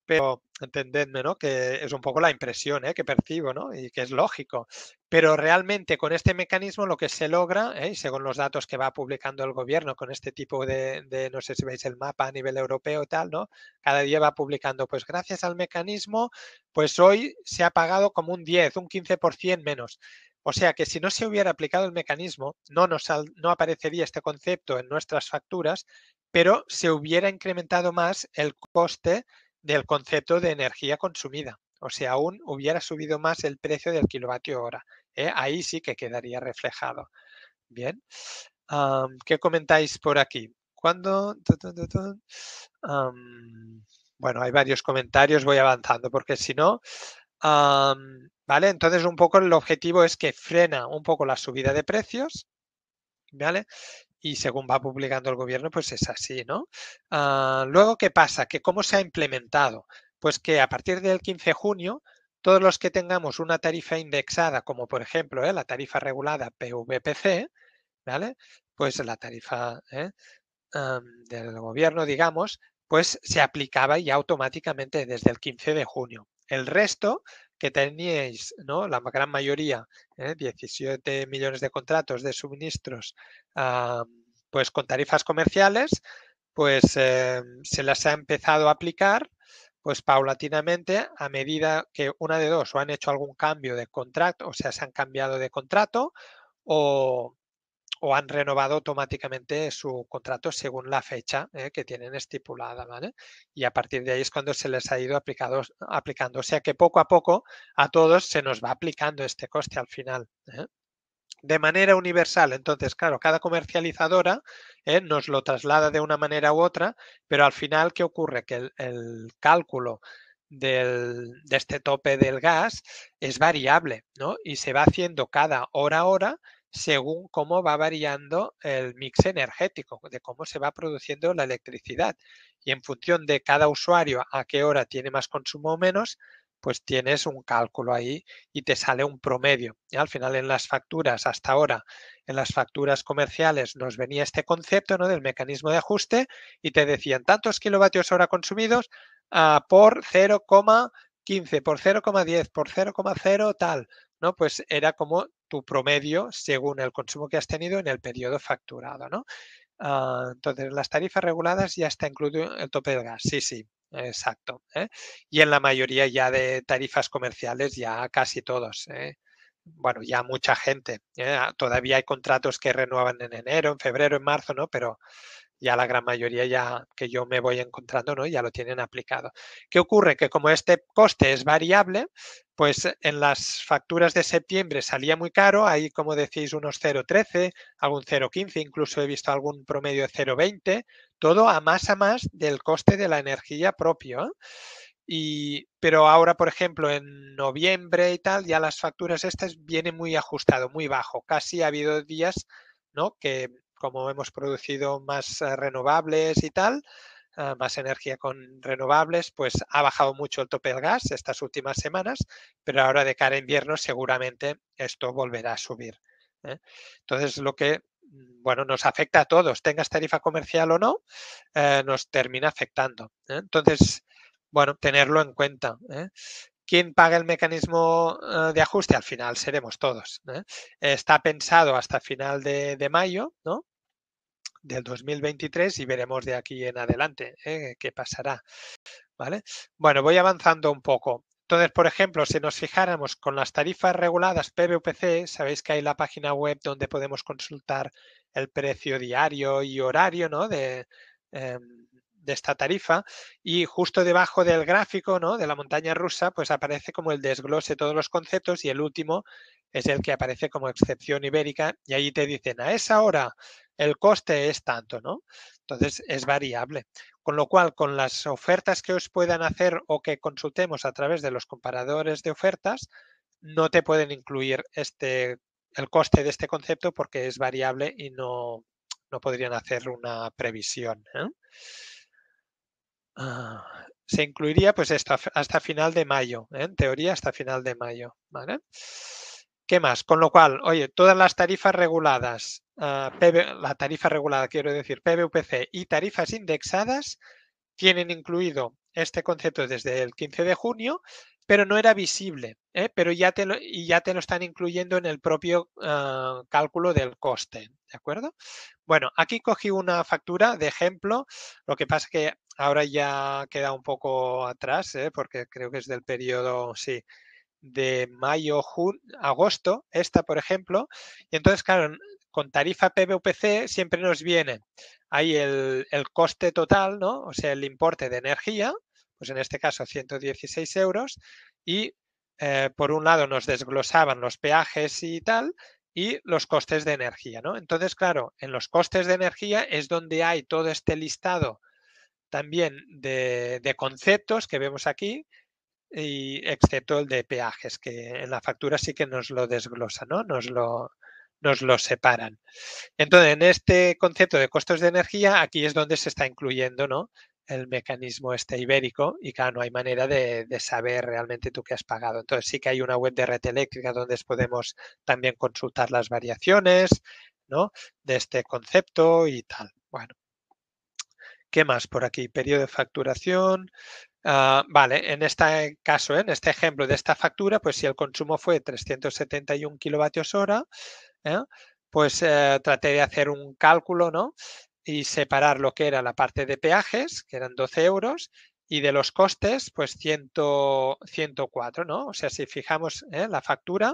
pero entendedme, ¿no? Que es un poco la impresión ¿eh? que percibo, ¿no? Y que es lógico. Pero realmente con este mecanismo lo que se logra, ¿eh? según los datos que va publicando el gobierno con este tipo de, no sé si veis el mapa a nivel europeo y tal, ¿no? Cada día va publicando, pues gracias al mecanismo, pues hoy se ha pagado como un 10, un 15% menos. O sea que si no se hubiera aplicado el mecanismo, no, nos, no aparecería este concepto en nuestras facturas, pero se hubiera incrementado más el coste del concepto de energía consumida. O sea, aún hubiera subido más el precio del kilovatio hora. ¿eh? Ahí sí que quedaría reflejado. Bien. ¿Qué comentáis por aquí? cuando bueno, hay varios comentarios, voy avanzando porque si no, ¿vale? Entonces un poco el objetivo es que frena un poco la subida de precios, ¿vale? y según va publicando el gobierno, pues es así, ¿no? Ah, luego, ¿qué pasa? ¿Que ¿Cómo se ha implementado? Pues que a partir del 15 de junio, todos los que tengamos una tarifa indexada, como por ejemplo ¿eh? la tarifa regulada PVPC, ¿vale? Pues la tarifa ¿eh? del gobierno, digamos, pues se aplicaba ya automáticamente desde el 15 de junio. El resto que teníais, ¿no? la gran mayoría, ¿eh? 17 millones de contratos de suministros, ah, pues con tarifas comerciales, pues eh, se las ha empezado a aplicar pues paulatinamente a medida que una de dos o han hecho algún cambio de contrato, o sea, se han cambiado de contrato o, o han renovado automáticamente su contrato según la fecha eh, que tienen estipulada, ¿vale? Y a partir de ahí es cuando se les ha ido aplicando. O sea que poco a poco a todos se nos va aplicando este coste al final. ¿eh? De manera universal, entonces, claro, cada comercializadora eh, nos lo traslada de una manera u otra, pero al final, ¿qué ocurre? Que el, cálculo de este tope del gas es variable, ¿no? Y se va haciendo cada hora a hora según cómo va variando el mix energético, de cómo se va produciendo la electricidad. Y en función de cada usuario a qué hora tiene más consumo o menos, pues tienes un cálculo ahí y te sale un promedio. Y al final en las facturas, hasta ahora, en las facturas comerciales nos venía este concepto del mecanismo de ajuste y te decían tantos kilovatios hora consumidos ah, por 0,15, por 0,10, por 0,0 tal ¿no? Pues era como tu promedio según el consumo que has tenido en el periodo facturado, ¿no? Ah, entonces, las tarifas reguladas ya está incluido el tope del gas, sí, sí, exacto. ¿eh? Y en la mayoría ya de tarifas comerciales, ya casi todos. ¿eh? Bueno, ya mucha gente. ¿eh? Ah, todavía hay contratos que renuevan en enero, en febrero, en marzo, ¿no? Pero ya la gran mayoría ya que yo me voy encontrando, ¿no? Ya lo tienen aplicado. ¿Qué ocurre? Que como este coste es variable, pues en las facturas de septiembre salía muy caro, ahí como decís unos 0,13, algún 0,15, incluso he visto algún promedio de 0,20, todo a más a más del coste de la energía propio. ¿eh? Y, pero ahora, por ejemplo, en noviembre y tal, ya las facturas estas vienen muy ajustado, muy bajo. Casi ha habido días ¿no? que como hemos producido más eh, renovables y tal, eh, más energía con renovables, pues ha bajado mucho el tope del gas estas últimas semanas, pero ahora de cara a invierno seguramente esto volverá a subir. ¿eh? Entonces, lo que mm, bueno, nos afecta a todos, tengas tarifa comercial o no, nos termina afectando. Entonces, bueno, tenerlo en cuenta. ¿Quién paga el mecanismo de ajuste? Al final seremos todos. Está pensado hasta final de mayo, ¿no? del 2023 y veremos de aquí en adelante ¿eh? qué pasará. ¿Vale? Bueno, voy avanzando un poco. Entonces, por ejemplo, si nos fijáramos con las tarifas reguladas PVPC, sabéis que hay la página web donde podemos consultar el precio diario y horario ¿no? de, em, de esta tarifa y justo debajo del gráfico ¿no? de la montaña rusa pues aparece como el desglose de todos los conceptos y el último es el que aparece como excepción ibérica y ahí te dicen a esa hora el coste es tanto, ¿no? Entonces es variable. Con lo cual, con las ofertas que os puedan hacer o que consultemos a través de los comparadores de ofertas, no te pueden incluir este, el coste de este concepto porque es variable y no, no podrían hacer una previsión. ¿eh? Ah, se incluiría pues esto, hasta final de mayo, ¿eh? en teoría hasta final de mayo. ¿vale? ¿Qué más? Con lo cual, oye, todas las tarifas reguladas, ah, la tarifa regulada quiero decir PVPC y tarifas indexadas tienen incluido este concepto desde el 15 de junio, pero no era visible, ¿eh? pero ya te, lo, y ya te lo están incluyendo en el propio ah, cálculo del coste, ¿de acuerdo? Bueno, aquí cogí una factura de ejemplo, lo que pasa que ahora ya queda un poco atrás, ¿eh? porque creo que es del periodo, sí, de mayo, junio, agosto, esta por ejemplo, y entonces, claro, con tarifa PVPC siempre nos viene ahí el, el coste total, ¿no? O sea, el importe de energía, pues en este caso 116 euros, y eh, por un lado nos desglosaban los peajes y tal, y los costes de energía, ¿no? Entonces, claro, en los costes de energía es donde hay todo este listado también de, de conceptos que vemos aquí, y excepto el de peajes, que en la factura sí que nos lo desglosa, ¿no? Nos lo, nos lo separan. Entonces, en este concepto de costos de energía, aquí es donde se está incluyendo, ¿no? el mecanismo este ibérico y claro, no hay manera de, de, saber realmente tú qué has pagado. Entonces sí que hay una web de red eléctrica donde podemos también consultar las variaciones ¿no? de este concepto y tal. Bueno, ¿qué más por aquí? Periodo de facturación, Ah, vale, en este caso, ¿eh? en este ejemplo de esta factura, pues si el consumo fue 371 kilovatios hora, ¿eh? pues eh, traté de hacer un cálculo, ¿no? Y separar lo que era la parte de peajes, que eran 12 euros, y de los costes, pues 100, 104, ¿no? O sea, si fijamos la factura,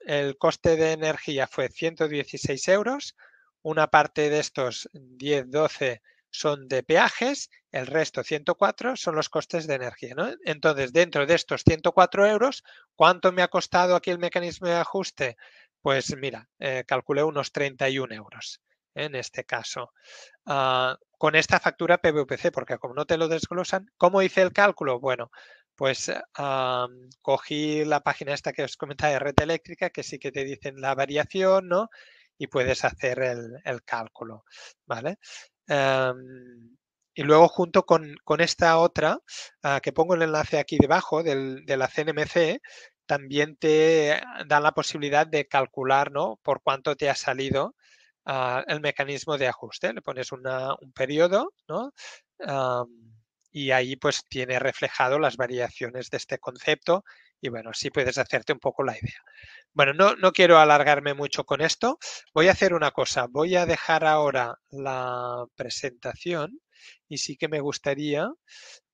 el coste de energía fue 116 euros, una parte de estos 10, 12 euros, son de peajes, el resto 104 son los costes de energía. Entonces, dentro de estos 104 euros, ¿cuánto me ha costado aquí el mecanismo de ajuste? Pues mira, eh, calculé unos 31 euros en este caso. Ah, con esta factura PVPC, porque como no te lo desglosan, ¿cómo hice el cálculo? Bueno, pues ah, cogí la página esta que os comentaba de red eléctrica, que sí que te dicen la variación, ¿no? Y puedes hacer el, el cálculo, ¿vale? Em, y luego junto con, esta otra, ah, que pongo el enlace aquí debajo de la CNMC, también te da la posibilidad de calcular por cuánto te ha salido ah, el mecanismo de ajuste. Le pones un periodo em, y ahí pues tiene reflejado las variaciones de este concepto y bueno, así puedes hacerte un poco la idea. Bueno, no, no quiero alargarme mucho con esto. Voy a hacer una cosa. Voy a dejar ahora la presentación y sí que me gustaría,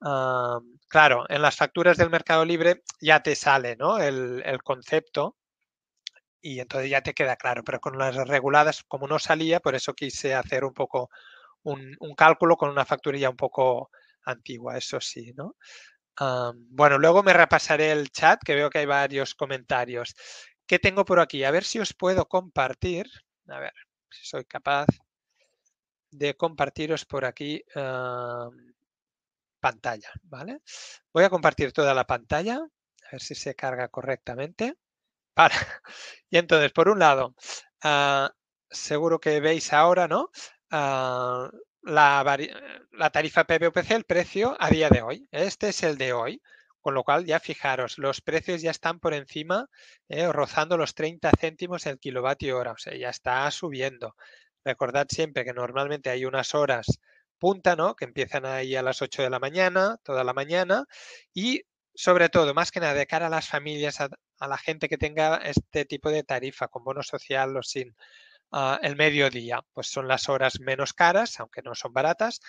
ah, claro, en las facturas del Mercado Libre ya te sale ¿no? el, concepto y entonces ya te queda claro, pero con las reguladas, como no salía, por eso quise hacer un poco un, cálculo con una ya un poco antigua, eso sí, ¿no? Ah, bueno, luego me repasaré el chat, que veo que hay varios comentarios. ¿Qué tengo por aquí? A ver si os puedo compartir. A ver si soy capaz de compartiros por aquí ah, pantalla, ¿vale? Voy a compartir toda la pantalla, a ver si se carga correctamente. *laughs* Y entonces, por un lado, ah, seguro que veis ahora, ¿no? la, tarifa PBOPC, el precio a día de hoy. Este es el de hoy. Con lo cual, ya fijaros, los precios ya están por encima, eh, rozando los 30 céntimos el kilovatio hora, o sea, ya está subiendo. Recordad siempre que normalmente hay unas horas punta, ¿no? Que empiezan ahí a las 8 de la mañana, toda la mañana, y sobre todo, más que nada, de cara a las familias, a la gente que tenga este tipo de tarifa, con bono social o sin, Ah, el mediodía, pues son las horas menos caras, aunque no son baratas,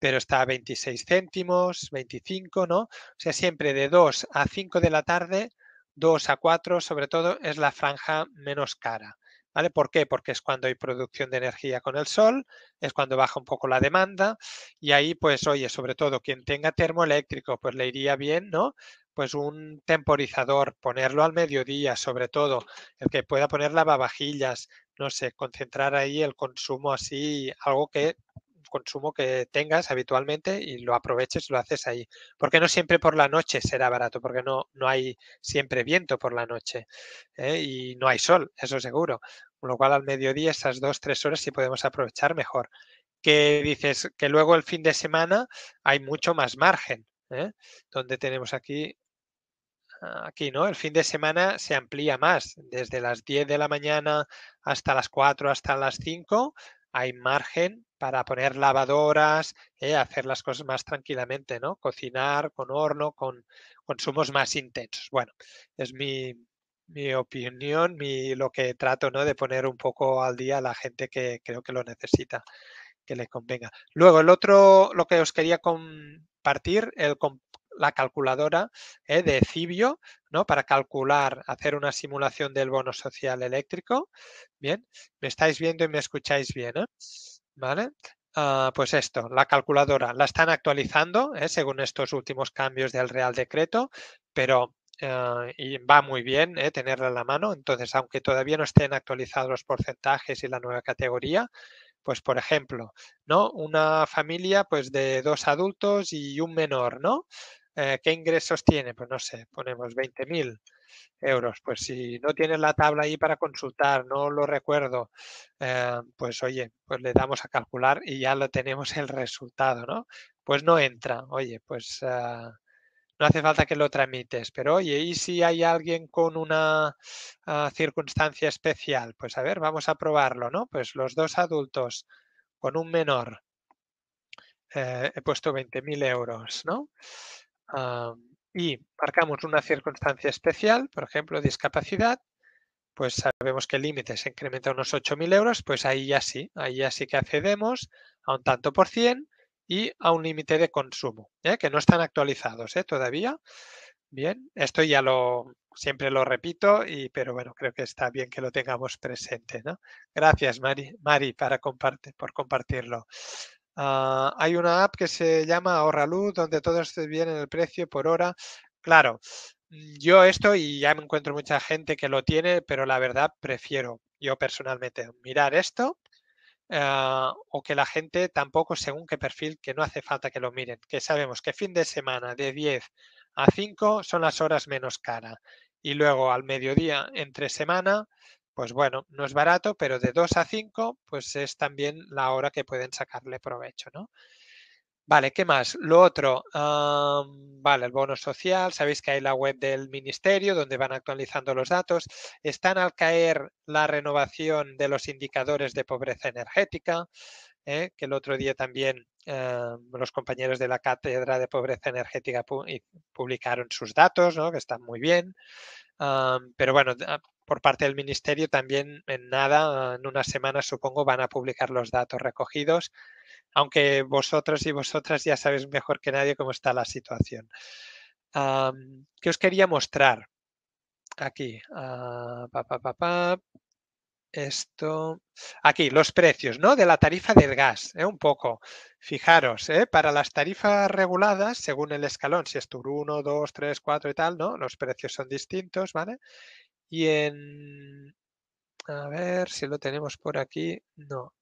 pero está a 26 céntimos, 25, ¿no? O sea, siempre de 2 a 5 de la tarde, 2 a 4, sobre todo, es la franja menos cara. ¿Vale? ¿Por qué? Porque es cuando hay producción de energía con el sol, es cuando baja un poco la demanda y ahí, pues, oye, sobre todo quien tenga termoeléctrico, pues le iría bien, ¿no? pues un temporizador, ponerlo al mediodía, sobre todo, el que pueda poner lavavajillas, no sé, concentrar ahí el consumo así, algo que consumo que tengas habitualmente y lo aproveches, lo haces ahí. Porque no siempre por la noche será barato, porque no, no hay siempre viento por la noche ¿eh? y no hay sol, eso seguro. Con lo cual al mediodía esas dos, tres horas sí podemos aprovechar mejor. Que dices que luego el fin de semana hay mucho más margen. ¿eh? Donde tenemos aquí aquí, ¿no? El fin de semana se amplía más, desde las 10 de la mañana hasta las 4, hasta las 5, hay margen para poner lavadoras, eh, hacer las cosas más tranquilamente, ¿no? Cocinar con horno, con consumos más intensos. Bueno, es mi, mi opinión, mi, lo que trato, ¿no? De poner un poco al día a la gente que creo que lo necesita, que le convenga. Luego, el otro, lo que os quería compartir, el, la calculadora eh, de Cibio, ¿no? Para calcular, hacer una simulación del bono social eléctrico. Bien, me estáis viendo y me escucháis bien, ¿eh? ¿Vale? Ah, pues esto, la calculadora la están actualizando ¿eh? según estos últimos cambios del Real Decreto, pero eh, va muy bien tenerla en la mano. Entonces, aunque todavía no estén actualizados los porcentajes y la nueva categoría, pues por ejemplo, ¿no? Una familia pues de dos adultos y un menor, ¿no? Eh, ¿Qué ingresos tiene? Pues no sé, ponemos 20.000 euros. Pues si no tienes la tabla ahí para consultar, no lo recuerdo, eh, pues oye, pues le damos a calcular y ya lo tenemos el resultado, ¿no? Pues no entra, oye, pues ah, no hace falta que lo tramites, pero oye, ¿y si hay alguien con una ah, circunstancia especial? Pues a ver, vamos a probarlo, ¿no? Pues los dos adultos con un menor, eh, he puesto 20.000 euros, ¿no? y marcamos una circunstancia especial, por ejemplo, discapacidad, pues sabemos que el límite se incrementa a unos 8.000 euros, pues ahí ya sí, ahí ya sí que accedemos a un tanto por cien y a un límite de consumo, ¿eh? que no están actualizados ¿eh? todavía. Bien, esto ya lo siempre lo repito, y, pero bueno, creo que está bien que lo tengamos presente. Gracias, Mari, Mari para comparte, por compartirlo. Ah, hay una app que se llama Ahorraluz, donde todos vienen el precio por hora. Claro, mm, yo esto, y ya me encuentro mucha gente que lo tiene, pero la verdad prefiero yo personalmente mirar esto ah, o que la gente tampoco, según qué perfil, que no hace falta que lo miren, que sabemos que fin de semana de 10 a 5 son las horas menos cara y luego al mediodía entre semana pues bueno, no es barato, pero de 2 a 5, pues es también la hora que pueden sacarle provecho, ¿no? Vale, ¿qué más? Lo otro, vale, el bono social, sabéis que hay la web del ministerio donde van actualizando los datos, están al caer la renovación de los indicadores de pobreza energética, ¿eh? que el otro día también eh, los compañeros de la Cátedra de Pobreza Energética publicaron sus datos, ¿no? que están muy bien. pero bueno, por parte del Ministerio también en nada, en una semana supongo, van a publicar los datos recogidos, aunque vosotros y vosotras ya sabéis mejor que nadie cómo está la situación. ¿Qué os quería mostrar? Aquí, ah, esto, aquí, los precios, ¿no? De la tarifa del gas, ¿eh? un poco. Fijaros, ¿eh? para las tarifas reguladas, según el escalón, si es TUR 1, 2, 3, 4 y tal, ¿no? Los precios son distintos, ¿vale? Y A ver si lo tenemos por aquí. No.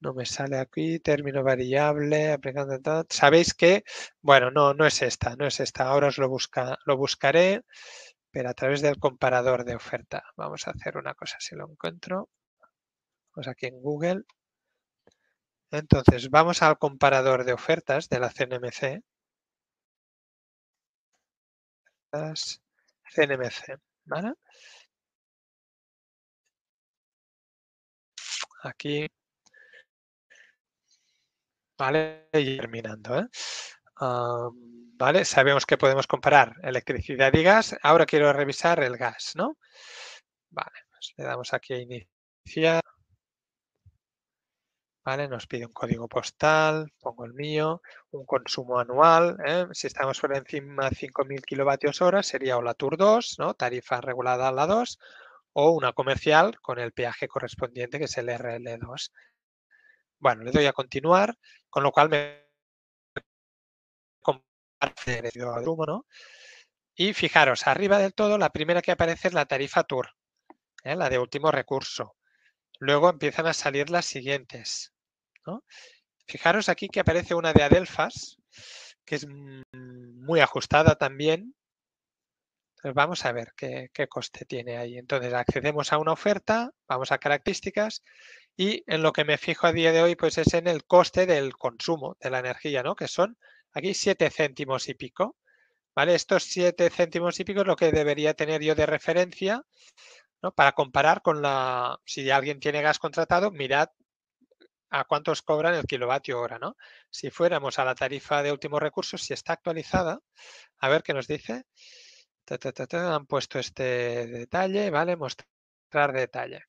No me sale aquí. Término variable. Aplicando Sabéis que... Bueno, no, no es esta. No es esta. Ahora os lo, busca, lo buscaré. Pero a través del comparador de oferta. Vamos a hacer una cosa si lo encuentro. Vamos aquí en Google. Entonces, vamos al comparador de ofertas de la CNMC. CNMC. Aquí. ¿Vale? Y terminando. ¿eh? Ah, ¿Vale? Sabemos que podemos comparar electricidad y gas. Ahora quiero revisar el gas, ¿no? Vale, pues le damos aquí a iniciar. Nos pide un código postal, pongo el mío, un consumo anual, ¿eh? si estamos por encima de 5.000 kilovatios hora sería o la TUR 2, ¿no? Tarifa regulada a la 2 o una comercial con el peaje correspondiente que es el RL2. Bueno, le doy a continuar, con lo cual me comparte el ¿no? Y fijaros, arriba del todo la primera que aparece es la tarifa TUR, ¿eh? la de último recurso. Luego empiezan a salir las siguientes. Fijaros aquí que aparece una de Adelfas, que es mm, muy ajustada también. vamos a ver qué, coste tiene ahí. Entonces accedemos a una oferta, vamos a características y en lo que me fijo a día de hoy pues es en el coste del consumo de la energía, ¿no? Que son aquí 7 céntimos y pico. ¿Vale? Estos 7 céntimos y pico es lo que debería tener yo de referencia para comparar con la... Si alguien tiene gas contratado, mirad a cuántos cobran el kilovatio hora, ¿no? Si fuéramos a la tarifa de último recurso, si está actualizada, a ver qué nos dice. han puesto este detalle, ¿vale? Mostrar detalle.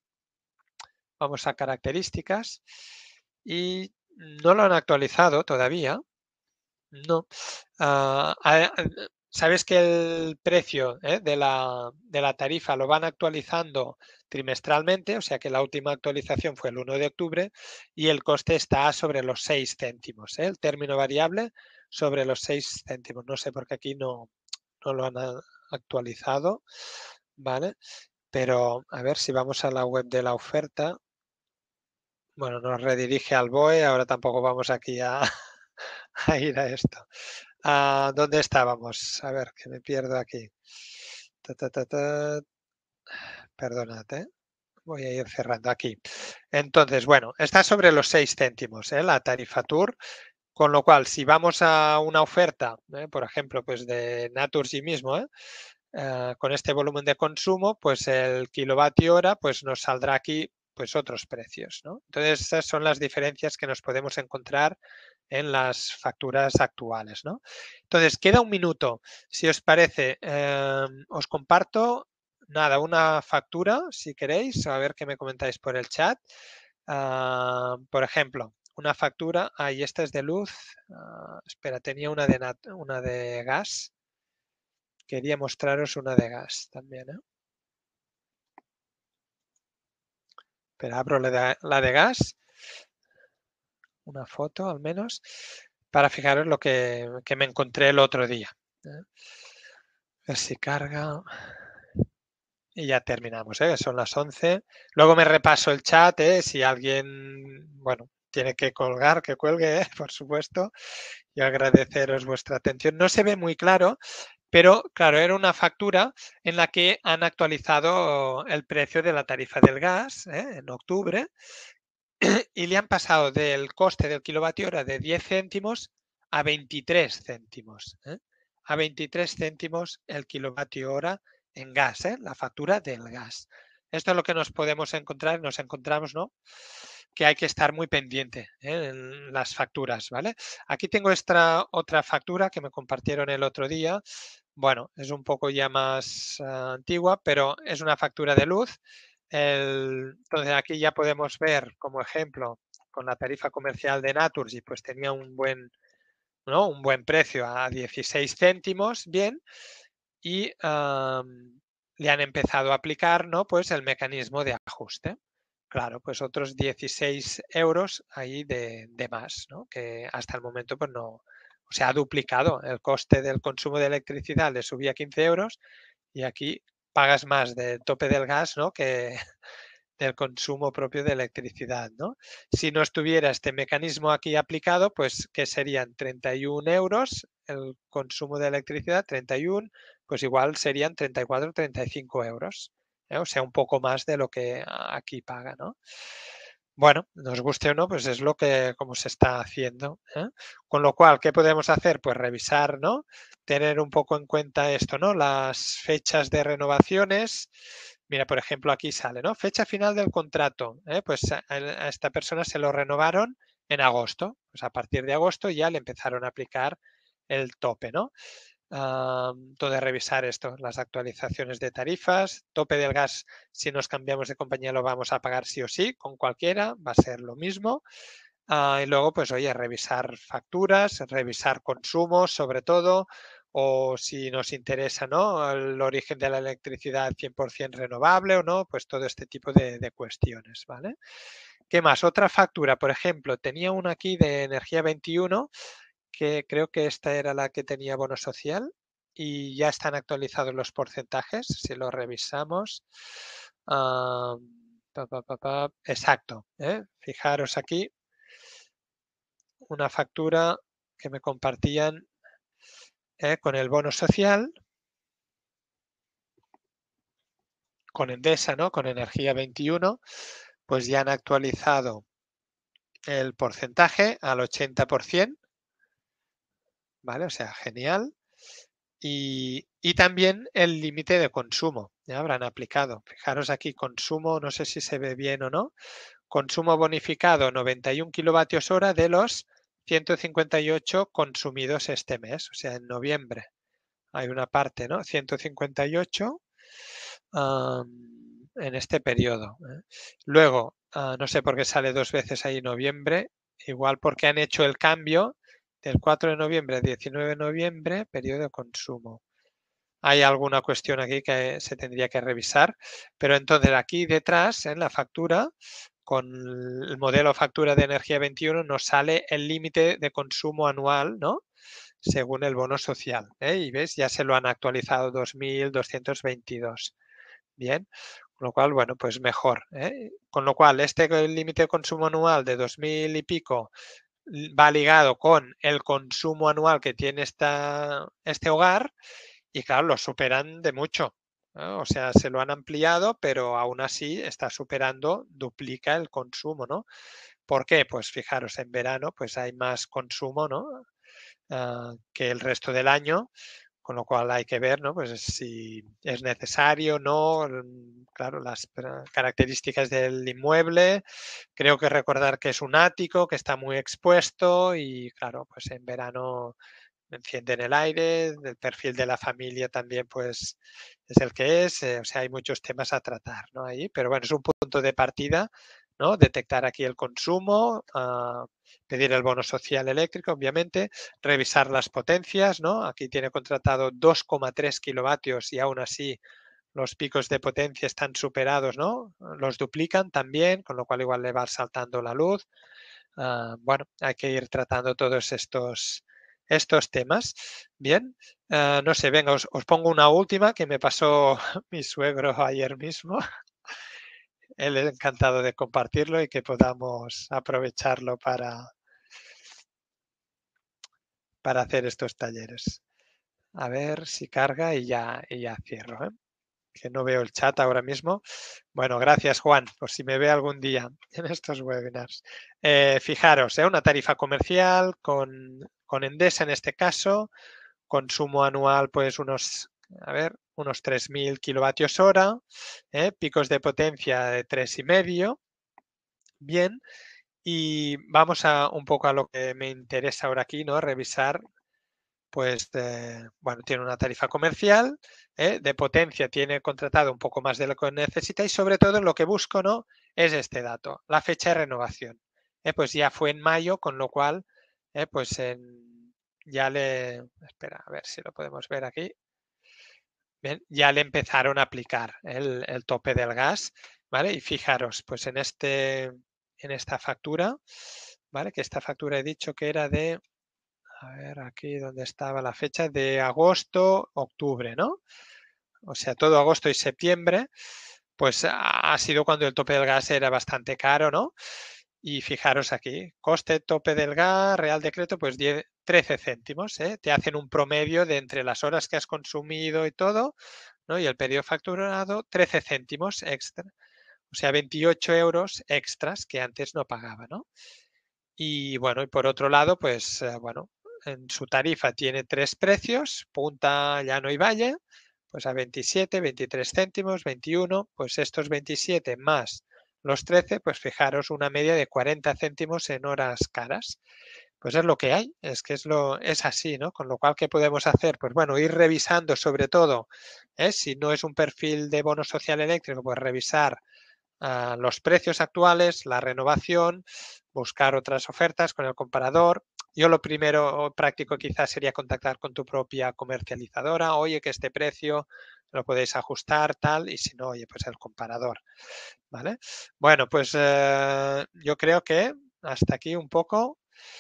Vamos a características y no lo han actualizado todavía. No. Ah, sabes que el precio eh, de, la, tarifa lo van actualizando trimestralmente, o sea que la última actualización fue el 1 de octubre y el coste está sobre los 6 céntimos, ¿eh? el término variable sobre los 6 céntimos. No sé por qué aquí no, no lo han actualizado, ¿vale? Pero a ver si vamos a la web de la oferta. Bueno, nos redirige al BOE, ahora tampoco vamos aquí a *laughs* ir a esto. Ah, ¿Dónde estábamos? A ver, que me pierdo aquí. Perdónate. ¿eh? Voy a ir cerrando aquí. Entonces, bueno, está sobre los 6 céntimos ¿eh? la tarifa tour. Con lo cual, si vamos a una oferta, ¿eh? por ejemplo, pues de sí mismo, con este volumen de consumo, pues el kilovatio hora pues nos saldrá aquí pues otros precios. Entonces, esas son las diferencias que nos podemos encontrar en las facturas actuales. ¿no? Entonces, queda un minuto. Si os parece, em, os comparto nada, una factura, si queréis, a ver qué me comentáis por el chat. Ah, por ejemplo, una factura, ahí esta es de luz, ah, espera, tenía una de, una de gas. Quería mostraros una de gas también. ¿eh? Pero abro la la de gas una foto al menos, para fijaros lo que, me encontré el otro día. ¿eh? A ver si carga. Y ya terminamos, ¿eh? son las 11. Luego me repaso el chat, ¿eh? si alguien, bueno, tiene que colgar, que cuelgue, *laughs* por supuesto. Y agradeceros vuestra atención. No se ve muy claro, pero claro, era una factura en la que han actualizado el precio de la tarifa del gas ¿eh? en octubre *clears throat* y le han pasado del coste del kilovatio hora de 10 céntimos a 23 céntimos. ¿eh? A 23 céntimos el kilovatio hora en gas, ¿eh? la factura del gas. Esto es lo que nos podemos encontrar, nos encontramos, ¿no? Que hay que estar muy pendiente ¿eh? en las facturas, ¿vale? Aquí tengo esta otra factura que me compartieron el otro día. Bueno, es un poco ya más ah, antigua, pero es una factura de luz el, entonces aquí ya podemos ver como ejemplo con la tarifa comercial de Naturgy, pues tenía un buen, un buen precio a 16 céntimos, bien, y le han empezado a aplicar ¿no? pues el mecanismo de ajuste. Claro, pues otros 16 euros ahí de, más, ¿no? que hasta el momento pues no, se ha duplicado el coste del consumo de electricidad, le subía 15 euros y aquí pagas más del tope del gas, ¿no? Que *laughs* del consumo propio de electricidad, ¿no? Si no estuviera este mecanismo aquí aplicado, pues que serían 31 euros el consumo de electricidad, 31, pues igual serían 34, 35 euros, ¿eh? o sea, un poco más de lo que aquí paga, ¿no? Bueno, nos guste o no, pues es lo que como se está haciendo. ¿eh? Con lo cual, ¿qué podemos hacer? Pues revisar, ¿no? Tener un poco en cuenta esto, ¿no? Las fechas de renovaciones. Mira, por ejemplo, aquí sale, ¿no? Fecha final del contrato. ¿eh? Pues a esta persona se lo renovaron en agosto. Pues a partir de agosto ya le empezaron a aplicar el tope, ¿no? Ah, todo de revisar esto, las actualizaciones de tarifas, tope del gas, si nos cambiamos de compañía lo vamos a pagar sí o sí, con cualquiera, va a ser lo mismo. Ah, y luego, pues, oye, revisar facturas, revisar consumos, sobre todo, o si nos interesa, ¿no? El origen de la electricidad 100% renovable o no, pues todo este tipo de, cuestiones, ¿vale? ¿Qué más? Otra factura, por ejemplo, tenía una aquí de Energía 21 que creo que esta era la que tenía bono social y ya están actualizados los porcentajes, si lo revisamos. Ah, exacto, ¿eh? fijaros aquí una factura que me compartían ¿eh? con el bono social, con Endesa, ¿no? con Energía 21, pues ya han actualizado el porcentaje al 80%. ¿vale? O sea, genial. Y, también el límite de consumo, ya habrán aplicado. Fijaros aquí, consumo, no sé si se ve bien o no, consumo bonificado 91 kilovatios hora de los 158 consumidos este mes, o sea, en noviembre. Hay una parte, ¿no? 158 en este periodo. ¿eh? Luego, ah, no sé por qué sale dos veces ahí noviembre, igual porque han hecho el cambio el 4 de noviembre 19 de noviembre, periodo de consumo. Hay alguna cuestión aquí que se tendría que revisar, pero entonces aquí detrás, en la factura, con el modelo factura de energía 21, nos sale el límite de consumo anual, ¿no? Según el bono social. ¿eh? Y ves, ya se lo han actualizado 2.222. Bien, con lo cual, bueno, pues mejor. ¿eh? Con lo cual, este límite de consumo anual de 2.000 y pico va ligado con el consumo anual que tiene esta, este hogar y claro, lo superan de mucho. O sea, se lo han ampliado, pero aún así está superando, duplica el consumo, ¿no? ¿Por qué? Pues fijaros, en verano pues hay más consumo, ¿no? Ah, que el resto del año, con lo cual hay que ver ¿no? pues si es necesario no, mm, claro, las características del inmueble, creo que recordar que es un ático, que está muy expuesto y claro, pues en verano encienden el aire, el perfil de la familia también pues es el que es, eh, o sea, hay muchos temas a tratar ¿no? ahí, pero bueno, es un punto de partida ¿no? Detectar aquí el consumo, ah, pedir el bono social eléctrico, obviamente, revisar las potencias, ¿no? Aquí tiene contratado 2,3 kilovatios y aún así los picos de potencia están superados, ¿no? Los duplican también, con lo cual igual le va saltando la luz. Ah, bueno, hay que ir tratando todos estos, estos temas. Bien, ah, no sé, venga, os, os, pongo una última que me pasó *laughs* mi suegro ayer mismo él es encantado de compartirlo y que podamos aprovecharlo para, para hacer estos talleres. A ver si carga y ya, ya cierro. ¿eh? Que no veo el chat ahora mismo. Bueno, gracias Juan, por si me ve algún día *laughs* en estos webinars. Eh, fijaros, ¿eh? una tarifa comercial con, con Endesa en este caso, consumo anual pues unos, a ver, unos 3.000 kilovatios hora, ¿eh? picos de potencia de 3,5. Bien, y vamos a un poco a lo que me interesa ahora aquí, ¿no? Revisar, pues, eh, bueno, tiene una tarifa comercial, ¿eh? de potencia tiene contratado un poco más de lo que necesita y sobre todo lo que busco, ¿no? Es este dato, la fecha de renovación. Pues ya fue en mayo, con lo cual, pues ya le... Espera, a ver si lo podemos ver aquí ya le empezaron a aplicar el, tope del gas, ¿vale? Y fijaros, pues en, este, en esta factura, ¿vale? Que esta factura he dicho que era de, a ver, aquí donde estaba la fecha, de agosto, octubre, ¿no? O sea, todo agosto y septiembre, pues ha sido cuando el tope del gas era bastante caro, ¿no? Y fijaros aquí, coste tope del gas, Real Decreto, pues 10, 13 céntimos, ¿eh? te hacen un promedio de entre las horas que has consumido y todo, ¿no? y el periodo facturado, 13 céntimos extra, o sea, 28 euros extras que antes no pagaba. Y bueno, y por otro lado, pues eh, bueno, en su tarifa tiene tres precios, punta, llano y valle, pues a 27, 23 céntimos, 21, pues estos 27 más los 13, pues fijaros una media de 40 céntimos en horas caras pues es lo que hay, es que es lo es así, ¿no? Con lo cual qué podemos hacer, pues bueno, ir revisando sobre todo, ¿eh? si no es un perfil de bono social eléctrico, pues revisar ah, los precios actuales, la renovación, buscar otras ofertas con el comparador. Yo lo primero práctico quizás sería contactar con tu propia comercializadora, oye que este precio lo podéis ajustar, tal, y si no, oye, pues el comparador, ¿vale? Bueno, pues eh, yo creo que hasta aquí un poco